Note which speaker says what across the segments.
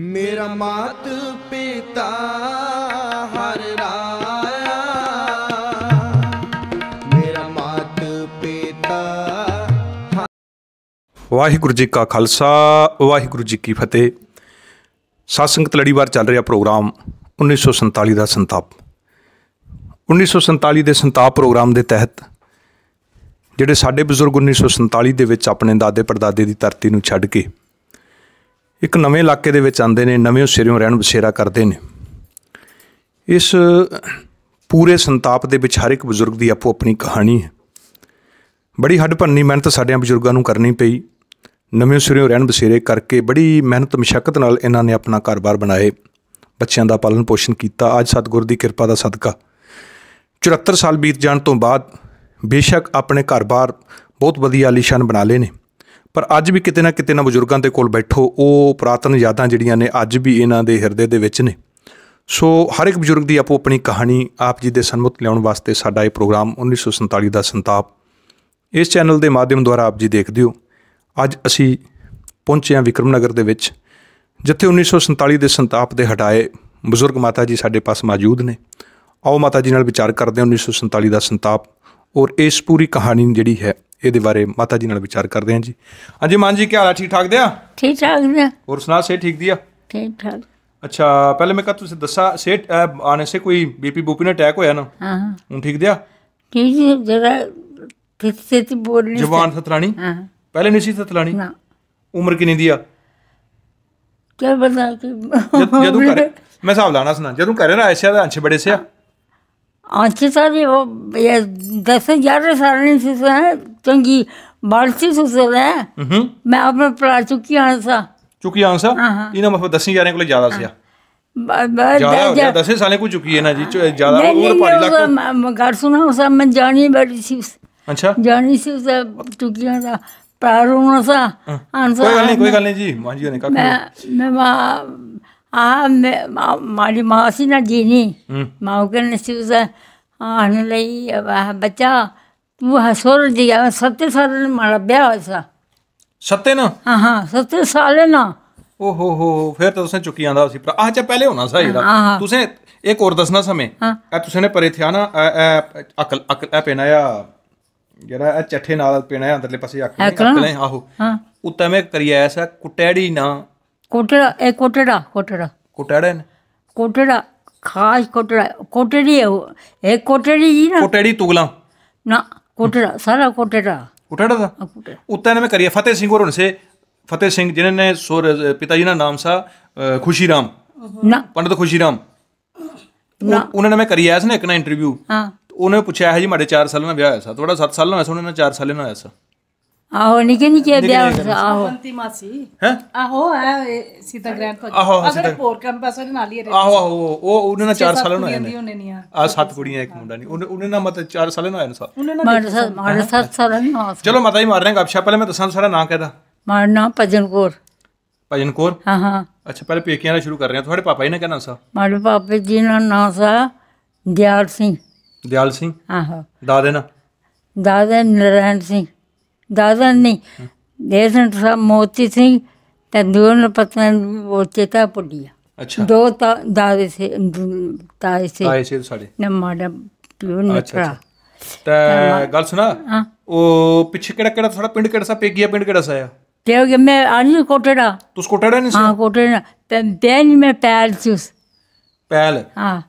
Speaker 1: ਮੇਰਾ ਮਾਤ ਪਿਤਾ ਹਰ ਰਾਇਆ
Speaker 2: ਮੇਰਾ ਮਾਤ ਪਿਤਾ ਵਾਹਿਗੁਰੂ ਜੀ ਕਾ ਖਾਲਸਾ ਵਾਹਿਗੁਰੂ ਜੀ ਕੀ ਫਤਿਹ ਸਾਧ ਸੰਗਤ ਲੜੀਵਾਰ ਚੱਲ ਰਿਹਾ ਪ੍ਰੋਗਰਾਮ 1947 ਦਾ ਸੰਤਾਪ 1947 ਦੇ ਸੰਤਾਪ ਪ੍ਰੋਗਰਾਮ ਦੇ ਤਹਿਤ ਜਿਹੜੇ ਸਾਡੇ ਬਜ਼ੁਰਗ 1947 ਦੇ ਵਿੱਚ ਆਪਣੇ ਦਾਦੇ ਪਰਦਾਦੇ ਦੀ ਧਰਤੀ ਨੂੰ ਛੱਡ ਕੇ ਇੱਕ ਨਵੇਂ ਇਲਾਕੇ ਦੇ ਵਿੱਚ ਆਉਂਦੇ ਨੇ ਨਵੇਂ ਸਿਰਿਓਂ ਰਹਿਣ ਬਸੇਰਾ ਕਰਦੇ ਨੇ ਇਸ ਪੂਰੇ ਸੰਤਾਪ ਦੇ ਵਿੱਚ ਹਰ ਇੱਕ ਬਜ਼ੁਰਗ ਦੀ ਆਪੋ ਆਪਣੀ ਕਹਾਣੀ ਹੈ ਬੜੀ ਹੱਡਪੰਨੀ ਮਿਹਨਤ ਸਾਡਿਆਂ ਬਜ਼ੁਰਗਾਂ ਨੂੰ ਕਰਨੀ ਪਈ ਨਵੇਂ ਸਿਰਿਓਂ ਰਹਿਣ ਬਸੇਰੇ ਕਰਕੇ ਬੜੀ ਮਿਹਨਤ ਮਸ਼ਕਤ ਨਾਲ ਇਹਨਾਂ ਨੇ ਆਪਣਾ ਘਰ-ਬਾਰ ਬਣਾਏ ਬੱਚਿਆਂ ਦਾ ਪਾਲਣ ਪੋਸ਼ਣ ਕੀਤਾ ਅੱਜ ਸਤਿਗੁਰ ਦੀ ਕਿਰਪਾ ਦਾ ਸਦਕਾ 74 ਸਾਲ ਬੀਤ ਜਾਣ ਤੋਂ ਬਾਅਦ ਬੇਸ਼ੱਕ ਆਪਣੇ ਘਰ-ਬਾਰ ਬਹੁਤ ਵਧੀਆ ਲਿਸ਼ਾਨ ਬਣਾ ਲਏ ਨੇ ਪਰ ਅੱਜ ਵੀ ਕਿਤੇ ਨਾ ਕਿਤੇ ਨਾ ਬਜ਼ੁਰਗਾਂ ਦੇ ਕੋਲ ਬੈਠੋ ਉਹ ਪ੍ਰਾਤਨ ਯਾਦਾਂ ਜਿਹੜੀਆਂ ਨੇ ਅੱਜ ਵੀ ਇਹਨਾਂ ਦੇ ਹਿਰਦੇ ਦੇ ਵਿੱਚ ਨੇ ਸੋ ਹਰ ਇੱਕ ਬਜ਼ੁਰਗ ਦੀ ਆਪੋ ਆਪਣੀ ਕਹਾਣੀ ਆਪ ਜੀ ਦੇ ਸੰਮੁਖ ਲਿਆਉਣ ਵਾਸਤੇ ਸਾਡਾ ਇਹ ਪ੍ਰੋਗਰਾਮ 1947 ਦਾ ਸੰਤਾਪ ਇਸ ਚੈਨਲ ਦੇ ਮਾਧਿਅਮ ਦੁਆਰਾ ਆਪ ਜੀ ਦੇਖਦੇ ਹੋ ਅੱਜ ਅਸੀਂ ਪਹੁੰਚੇ ਹਾਂ ਵਿਕਰਮਨਗਰ ਦੇ ਵਿੱਚ ਜਿੱਥੇ 1947 ਦੇ ਸੰਤਾਪ ਦੇ ਹਟਾਏ ਬਜ਼ੁਰਗ ਮਾਤਾ ਜੀ ਸਾਡੇ ਪਾਸ ਮੌਜੂਦ ਨੇ ਆਓ ਮਾਤਾ ਜੀ ਨਾਲ ਵਿਚਾਰ ਕਰਦੇ ਹਾਂ 1947 ਦਾ ਸੰਤਾਪ ਔਰ ਇਸ ਪੂਰੀ ਕਹਾਣੀ ਜਿਹੜੀ ਹੈ ਇਹਦੇ ਬਾਰੇ ਮਾਤਾ ਜੀ ਨਾਲ ਵਿਚਾਰ ਕਰਦੇ ਹਾਂ ਜੀ ਹਾਂਜੀ ਮਾਨ ਜੀ ਕੀ ਹਾਲ ਆ ਠੀਕ ਠਾਕ ਦਿਆ
Speaker 3: ਠੀਕ ਠਾਕ ਜੀ
Speaker 2: ਹੋਰ ਸੁਣਾ ਸੇ ਠੀਕ ਦਿਆ ਠੀਕ ਠਾਕ ਅੱਛਾ ਪਹਿਲੇ ਮੈਂ ਕਹ ਤੁਸੀਂ ਦੱਸਾ ਸੇਟ ਆਨੇ ਸੇ ਕੋਈ ਬੀਪੀ ਬੂਪੀ ਨਾ ਅਟੈਕ ਹੋਇਆ ਨਾ ਹਾਂ ਹੁਣ ਠੀਕ ਦਿਆ
Speaker 3: ਠੀਕ ਜੀ ਜਰਾ ਸੇ ਤੇ ਨਹੀਂ ਜਵਾਨ
Speaker 2: ਸਤਲਾਣੀ ਹਾਂ ਪਹਿਲੇ ਨਹੀਂ ਸੀ ਸਤਲਾਣੀ ਨਾ ਉਮਰ ਕਿੰਨੀ ਦੀ ਆ
Speaker 3: ਕੀ ਬਤਾ ਕਿ
Speaker 2: ਜਦੋਂ ਕਰ ਮੈਂ ਹਿਸਾਬ ਲਾਣਾ ਸੁਣਾ ਜਦੋਂ ਕਰੇ ਨਾ ਆਇਸ਼ਾ ਦਾ ਅੰਸ਼ ਬੜੇ ਸਿਆ
Speaker 3: आँचीचारी ਉਹ ਇਹ दस ਯਾਰ साल से है ਚੰਗੀ बालसी सुसर है ਮੈਂ आपने पढ़ा चुकी हाँ सा
Speaker 2: ਚੁੱਕੀ ਸਾ ਇਹਨਾਂ ਮਤਲਬ 10 ਯਾਰਾਂ ਕੋਲੇ ਜ਼ਿਆਦਾ ਸੀ ਆ ਜ਼ਿਆਦਾ 10 ਸਾਲੇ ਕੋ ਚੁੱਕੀ ਹੈ ਨਾ ਜੀ ਜ਼ਿਆਦਾ ਉਹ ਪਾਣੀ
Speaker 3: ਲੱਗ ਘਰ ਸੁਣਾ ਉਸ ਮੈਂ ਜਾਣੀ ਬੜੀ ਸੀ ਅੱਛਾ ਜਾਣੀ ਸੀ ਉਸ ਚੁੱਕੀਆਂ ਦਾ ਉਹਨਾਂ ਸਾ ਆਂਸਾ ਕੋਈ ਗੱਲ ਨਹੀਂ ਕੋਈ ਗੱਲ ਨਹੀਂ ਜੀ
Speaker 2: ਮਾਂ ਜੀ ਨੇ ਕਾਕੂ ਮੈਂ
Speaker 3: ਮੈਂ ਮਾੜੀ ਮਾਂ ਮਾਸੀ ਨਾ ਜੀ ਨਹੀਂ ਮਾਂ ਕਹਿੰਦੇ ਸੀ ਉਸ ਆਣ ਲਈ ਬੱਚਾ ਤੂੰ ਹਸੋਰ ਜੀ ਆ ਸੱਤੇ ਸਾਲ ਨੂੰ ਮਾੜਾ ਵਿਆਹ ਹੋਇਆ ਸੀ ਸੱਤੇ ਨਾ ਹਾਂ ਹਾਂ ਸੱਤੇ ਸਾਲ ਨਾ
Speaker 2: ਓ ਹੋ ਹੋ ਫਿਰ ਤਾਂ ਤੁਸੀਂ ਚੁੱਕੀ ਆਂਦਾ ਸੀ ਆਹ ਚਾ ਪਹਿਲੇ ਹੋਣਾ ਸਹੀ ਦਾ ਤੁਸੀਂ ਇੱਕ ਹੋਰ ਦੱਸਣਾ ਸਮੇਂ ਇਹ ਤੁਸੀਂ ਨੇ ਪਰੇ ਥਿਆ ਨਾ ਅਕਲ ਅਕਲ ਇਹ ਪੈਣਾ ਆ ਜਿਹੜਾ ਇਹ ਚੱਠੇ ਨਾਲ ਪੈਣਾ ਆ ਅੰਦਰਲੇ ਪਾਸੇ ਅਕਲ ਨੇ ਆਹੋ ਉੱਤੇ ਮੈਂ ਕਰਿਆ ਐਸਾ ਕੁਟੜੀ ਨਾ
Speaker 3: कोटड़ा ए कोटड़ा कोटड़ा
Speaker 2: कोटड़े
Speaker 3: ने खास कोटड़ा कोटड़ी है वो एक कोटड़ी ही ना
Speaker 2: कोटड़ी तुगला
Speaker 3: ना कोटड़ा सारा कोटड़ा
Speaker 2: कोटड़ा था हाँ, उत्तर ने में करिए फतेह सिंह और उनसे फतेह सिंह जिन्होंने पिताजी का नाम सा खुशी राम ना पंडित खुशी राम उन्होंने मैं करी आया ना एक ना इंटरव्यू हाँ तो उन्होंने पूछा है जी मारे चार साल में ब्याह आया सा थोड़ा सात साल ना आया उन्होंने चार साल ना आया
Speaker 3: ਆਹੋ ਨਿੱਕੇ ਨਿੱਕੇ ਵਿਆਹ ਆਹੋ ਅੰਤੀ ਮਾਸੀ
Speaker 2: ਹੈ
Speaker 1: ਆਹੋ ਹੈ ਸੀਤਾ ਗ੍ਰੈਂਡ ਤੋਂ ਅਗਰ ਹੋਰ ਕੰਪੈਸਰ ਨਾਲ ਹੀ ਰਹੇ ਆਹੋ
Speaker 2: ਆਹੋ ਉਹ ਉਹਨੇ ਨਾ 4 ਸਾਲਾਂ ਨੂੰ ਆਏ ਨੇ ਆ ਸੱਤ ਕੁੜੀਆਂ ਇੱਕ ਮੁੰਡਾ ਨਹੀਂ ਉਹਨੇ ਉਹਨੇ ਨਾ ਮਤ 4 ਸਾਲਾਂ ਨੂੰ ਆਏ ਨੇ ਸਭ
Speaker 3: ਮਾੜੇ ਸੱਤ ਮਾੜੇ ਸੱਤ ਸਾਲਾਂ ਨੂੰ
Speaker 2: ਚਲੋ ਮਤਾ ਹੀ ਮਾਰ ਰਹੇ ਗੱਪਸ਼ਾ ਪਹਿਲੇ ਮੈਂ ਦੱਸਾਂ ਸਾਰਾ ਨਾਂ ਕਹਦਾ
Speaker 3: ਮਾਰਨਾ ਭਜਨ ਕੋਰ ਭਜਨ ਕੋਰ ਹਾਂ ਹਾਂ
Speaker 2: ਅੱਛਾ ਪਹਿਲੇ ਪੇਕਿਆਂ ਨਾਲ ਸ਼ੁਰੂ ਕਰ ਰਹੇ ਹਾਂ ਤੁਹਾਡੇ ਪਾਪਾ ਜੀ ਨੇ ਕਿਹਨਾਂ ਸਾ
Speaker 3: ਮਾੜੇ ਪਾਪੇ ਜੀ ਦਾ ਨਾਂ ਸਾ ਦਿਆਲ ਸਿੰਘ ਦਿਆਲ ਸਿੰਘ ਹਾਂ ਹਾਂ ਦਾਦੇ ਨਾ ਦਾਦੇ ਨਰੈਣ ਸਿੰਘ దాదాన్ని దేశం मोती सिंह तंदूर ने पत्न वो चेता पुड़िया अच्छा दो ता, दादे से ताए से ताए से साढ़े न माड़ा ਪਿਓ ਨੇ ਭਰਾ
Speaker 2: ਤਾਂ ਗੱਲ ਸੁਣਾ ਉਹ ਪਿੱਛੇ ਕਿਹੜਾ ਕਿਹੜਾ ਤੁਹਾਡਾ ਪਿੰਡ ਕਿਹੜਾ ਸਾ ਪੇਗੀਆ ਪਿੰਡ ਕਿਹੜਾ ਸਾ ਆ
Speaker 3: ਤੇ ਕਿ ਮੈਂ ਆਨੀ ਕੋਟੜਾ ਤੂੰ ਕੋਟੜਾ ਨਹੀਂ ਸੀ ਹਾਂ ਕੋਟੜਾ ਤੇ ਬੈਨ ਮੈਂ ਪੈਲ ਚੂਸ ਪੈਲ ਹਾਂ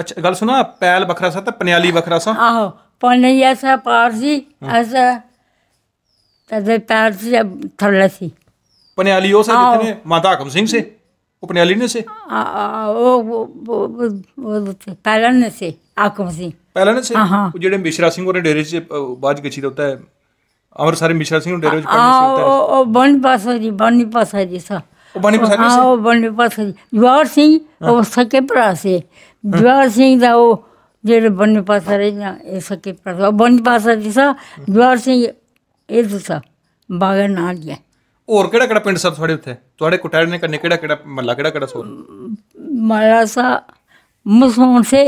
Speaker 2: ਅੱਛਾ ਗੱਲ ਸੁਣਾ ਪੈਲ ਵੱਖਰਾ ਸਾ ਤਾਂ ਪਨਿਆਲੀ ਵੱਖਰਾ ਸਾ
Speaker 3: ਆਹੋ ਪਨਿਆਲੀ ਸਾ ਪਾਰਸੀ ਅਸਾ तब ਪੈਰ ਸੀ ਥੱਲੇ ਸੀ
Speaker 2: पनियाली ਉਹ से हाँ। जितने माता ਸਿੰਘ सिंह से वो पनियाली ने से
Speaker 3: ਉਹ ਉਹ वो, वो, वो, वो पहला ਪਹਿਲਾਂ ਨੇ ਸੇ
Speaker 2: ਉਹ ਜਿਹੜੇ ਮਿਸ਼ਰਾ ਸਿੰਘ ਉਹਨੇ ਡੇਰੇ 'ਚ ਬਾਜ ਗਛੀ ਦਿੱਤਾ ਹੈ ਅਮਰ ਸਾਰੇ ਮਿਸ਼ਰਾ ਸਿੰਘ ਨੂੰ ਡੇਰੇ 'ਚ ਪੜਨ ਸੀ ਹੈ
Speaker 3: ਉਹ ਬੰਨ ਪਾਸਾ ਜੀ ਬੰਨ ਪਾਸਾ ਜੀ ਸਾ ਉਹ ਬੰਨ ਪਾਸਾ ਜੀ ਉਹ ਬੰਨ ਪਾਸਾ ਜੀ ਜਵਾਰ ਸਿੰਘ ਉਹ ਸਕੇ ਭਰਾ ਸੀ ਜਵਾਰ ਸਿੰਘ ਦਾ ਉਹ ਜਿਹੜੇ ਬੰਨ ਪਾਸਾ ਰਹਿਣਾ ਇਹ ਸਕੇ ਭਰਾ ਉਹ ਬੰਨ ਪਾਸਾ ਜੀ ਸਾ ਜਵਾਰ ਸਿੰਘ ਇਹ ਦੱਸਾ ਬਾਗਰ ਨਾਲ ਹੀ ਹੈ
Speaker 2: ਹੋਰ ਕਿਹੜਾ ਕਿਹੜਾ ਪਿੰਡ ਸਭ ਤੁਹਾਡੇ ਉੱਥੇ ਤੁਹਾਡੇ ਕੁਟੈੜ ਨੇ ਕਰਨੇ ਕਿਹੜਾ ਕਿਹੜਾ ਮਹੱਲਾ ਕਿਹੜਾ ਕਿਹੜਾ ਸੋਰ
Speaker 3: ਮਾਰਾ ਸਾ ਮਸੋਂ ਸੇ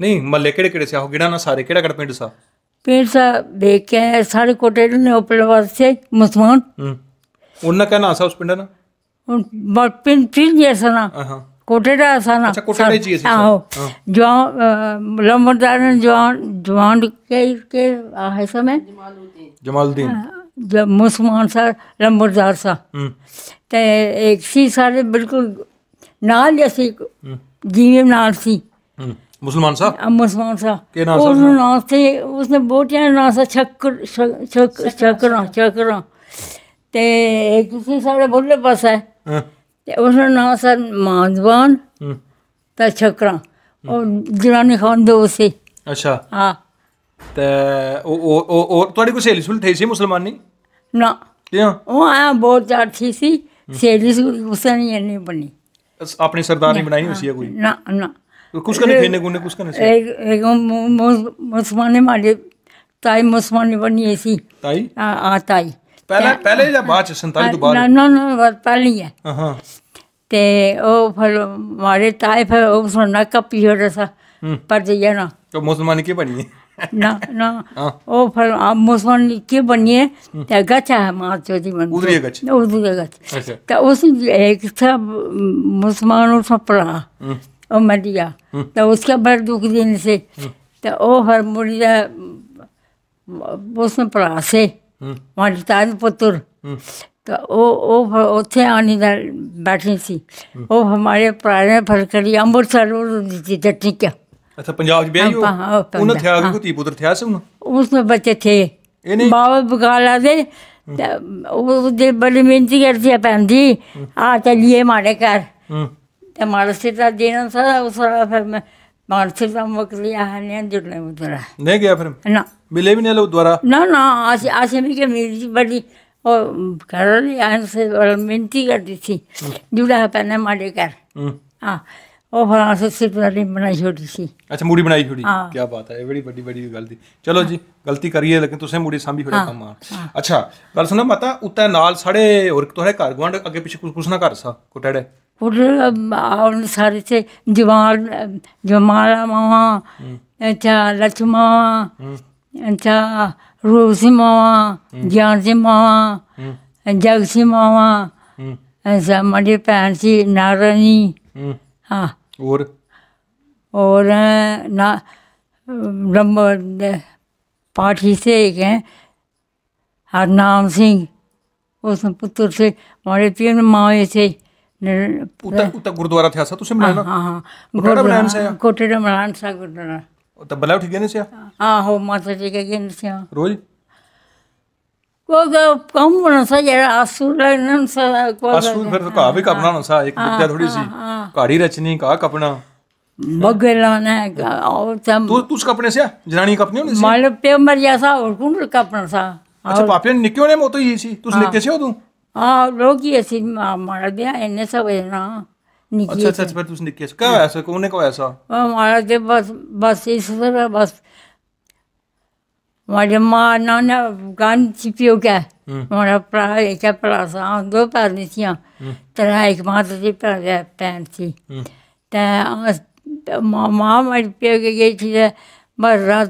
Speaker 2: ਨਹੀਂ ਮਹੱਲੇ ਕਿਹੜੇ ਕਿਹੜੇ ਸੇ ਆਹੋ ਗਿਣਾ ਨਾ ਸਾਰੇ ਕਿਹੜਾ ਕਿਹੜਾ ਪਿੰਡ ਸਾ
Speaker 3: ਪਿੰਡ ਸਾ ਦੇਖ ਕੇ ਸਾਰੇ ਕੋਟੇੜ ਨੇ ਉਪਲ ਵਾਸਤੇ ਮਸਵਾਨ
Speaker 2: ਹੂੰ ਉਹਨਾਂ ਕਹਿਣਾ ਸਾ ਉਸ ਪਿੰਡ ਨਾ
Speaker 3: ਹੁਣ ਪਿੰਡ ਪਿੰਡ ਜੈਸਾ ਨਾ ਹਾਂ कोटेडा असा ना अच्छा हो जवान लंबरदार जवान जवान के के है समय ਜਮਾਲਦੀਨ मुसलमान ਸਰ लंबरदार ਸਰ ਤੇ ਇੱਕ ਸੀ ਸਰ ਬਿਲਕੁਲ ਨਾਲ ਹੀ ਜੀਵ ਨਾਲ ਸੀ ਮੁਸਲਮਾਨ ਸਾਹਿਬ ਮੁਸਲਮਾਨ ਸਰ ਕੀ ਨਾਮ ਸਰ ਉਹਨੂੰ ਨਾਮ ਤੇ ਉਸਨੇ ਬੋਟਿਆਂ ਨਾਮ ਸਰ ਚੱਕਰ ਚੱਕਰ ਚੱਕਰ ਤੇ ਇੱਕ ਸੀ ਸਰ ਬੁੱਲੇ ਪਾਸ ਹੈ ਤੇ ਉਹਨਾਂ ਨਾਮ ਸਰ ਮਾਨਵਾਨ ਤੇ ਚੱਕਰ ਉਹ ਜਿਹੜਾ ਖਾਨ ਦੇ ਉਸੇ ਅੱਛਾ ਹਾਂ
Speaker 2: ਤੇ ਉਹ ਉਹ ਉਹ ਤੁਹਾਡੀ ਕੋਈ ਸਹੇਲੀ ਸੁਲ ਥੀ ਸੀ ਮੁਸਲਮਾਨੀ
Speaker 3: ਨਾ ਕਿਉਂ ਉਹ ਆ ਬਹੁਤ ਚਾਰਥੀ ਸੀ ਸਹੇਲੀ ਸੁਲ ਉਸ ਨੇ ਨਹੀਂ ਬਣੀ
Speaker 2: ਆਪਣੀ ਸਰਦਾਰ ਨਹੀਂ ਬਣਾਈ ਹੋਸੀ ਕੋਈ ਨਾ ਨਾ
Speaker 3: ਕੁਛ ਕਰਨੇ ਫੇਨੇ ਗੁਨੇ ਕੁਛ ਕਰਨੇ ਸੀ ਇੱਕ ਮੁਸਲਮਾਨੇ ਮਾਰੇ ਤਾਈ ਮੁਸਲਮਾਨੀ ਬਣੀ ਸੀ ਤਾਈ ਆ ਆ ਤਾਈ
Speaker 2: ਪਹਿਲਾਂ ਪਹਿਲੇ ਜਾਂ ਬਾਅਦ ਚ 47 ਤੋਂ ਬਾਅਦ ਨਾ
Speaker 3: ਨਾ ਨਾ ਪਹਿਲੀ ਹੈ ਹਾਂ ਤੇ ਉਹ ਫਿਰ ਮਾਰੇ ਤਾਈ ਫਿਰ ਉਹ ਸੁਣਨਾ ਕੱਪੀ ਹੋ ਰਸਾ ਪਰ ਜਿਆ ਨਾ
Speaker 2: ਤੋ ਮੁਸਲਮਾਨੀ ਕੀ ਬਣੀ
Speaker 3: हाँ। मुसलमान के बनिए हम्म। तो है हमारे तो, अच्छा। तो उस मुसलमान उसमें पढ़ा हम्म। हम्म। तो उसका बड़ा दुख दिन से तो ओ से पुत्र तो ओ ओ उथे आने बैठी सी ओ हमारे पुराने फरकरी अमृतसर दी थी क्या
Speaker 2: ਅੱਛਾ ਪੰਜਾਬ 'ਚ ਵਿਆਹੀ ਹੋ ਉਹਨਾਂ ਥਿਆ ਵੀ ਕੋ ਧੀ ਪੁੱਤਰ ਥਿਆ ਸੀ ਉਹਨਾਂ
Speaker 3: ਉਸ ਨੂੰ ਬੱਚੇ ਥੇ ਬਾਬਾ ਬਗਾਲਾ ਦੇ ਉਹਦੇ ਬੜੀ ਮਿਹਨਤੀ ਕਰਦੀ ਆ ਪੈਂਦੀ ਆ ਚਲੀਏ ਮਾੜੇ ਘਰ ਤੇ ਮਾਨਸਿਕ ਦਾ ਦੇਣਾ ਸਾਰਾ ਉਸ ਫਿਰ ਮੈਂ ਮਾਨਸਿਕ ਦਾ ਮੁੱਕ ਲਿਆ ਹੈ ਨਹੀਂ ਜੁੜਨੇ ਉਧਰ
Speaker 2: ਨਹੀਂ ਗਿਆ ਫਿਰ ਨਾ मिले भी नहीं लोग द्वारा
Speaker 3: ना ना आज आज भी के मेरी बड़ी और घर से मिनती करती थी जुड़ा पहने मारे कर हाँ ਉਹ ਫਰਾਂਸ ਸੀ ਨਹੀਂ ਬਣਾਈ ਛੋਟੀ ਸੀ ਅੱਛਾ ਮੂੜੀ ਬਣਾਈ ਛੋਟੀ
Speaker 2: ਕੀ ਬਾਤ ਹੈ ਇਹ ਬੜੀ ਵੱਡੀ ਵੱਡੀ ਗੱਲ ਦੀ ਚਲੋ ਜੀ ਗਲਤੀ ਕਰੀਏ ਲੇਕਿਨ ਤੁਸੀਂ ਮੂੜੀ ਸਾਂਭੀ ਹੋੜੇ ਕੰਮ ਆ ਅੱਛਾ ਗੱਲ ਸੁਣੋ ਮਾਤਾ ਉੱਤੇ ਨਾਲ ਸਾਡੇ ਹੋਰ ਤੁਹਾਡੇ ਘਰ ਗਵੰਡ ਅੱਗੇ ਪਿੱਛੇ ਕੁਝ ਨਾ ਘਰ ਸਾ ਕੋਟੜੇ
Speaker 3: ਉਹ ਆਉਣ ਸਾਰੇ ਤੇ ਜਵਾਨ ਜਮਾਲਾ ਮਾਵਾ ਅੱਛਾ ਲਛਮਾ ਅੱਛਾ ਰੋਜ਼ੀ ਮਾਵਾ ਗਿਆਨ ਜੀ ਮਾਵਾ ਜਗ ਸੀ ਮਾਵਾ ਅੱਛਾ ਮੜੀ ਭੈਣ ਸੀ ਨਾਰਨੀ ਹਾਂ और और ना नंबर पाठी से एक हैं हरनाम सिंह उस पुत्र से हमारे तीन मावे तो हाँ, हाँ, हाँ, से गुरुद्वारा था सा तुसे बनाना हां हां गुरुद्वारा बनान से कोटेरा बनान सा गुरुद्वारा तो बलाव ठीक है ने से हां हो माता जी के गेन से रोज ಹೋಗ ಕಂಬಣ ಸಹ ಅಸುರನ ಸಹ ಅಸುರ ਫਿਰ
Speaker 2: ਤਾਂ ਕਾ ਵੀ ਕਪਣਾ ਨੂੰ ਸਾ ਇੱਕ ਵਿਦਿਆ ਥੋੜੀ ਸੀ ਘਾੜੀ ਰਚਨੀ ਕਾ ਕਪਣਾ
Speaker 3: बगलाना और सब तो तू तू कपने से जनानी कपने होने से माल पे मर जैसा और कौन कपने सा अच्छा पापिया
Speaker 2: निक्यो ने मो तो ये सी तू लेके हाँ। से हो तू
Speaker 3: हां लोग ये सी मारा दिया इन्ने सब है ना निक्यो अच्छा अच्छा
Speaker 2: पर अच्छा, तू निक्यो का ऐसा कौन ने को ऐसा
Speaker 3: हाँ, मारा दे बस बस इस तरह बस माझ्या उपकान चिपयो काय म्हणा प्रा एका प्रासा हांव दोन प्रार्नेची हांव तर एक माताची तो प्रार्थी हम्म। ते मां माझी पियोग गेची ते बस रात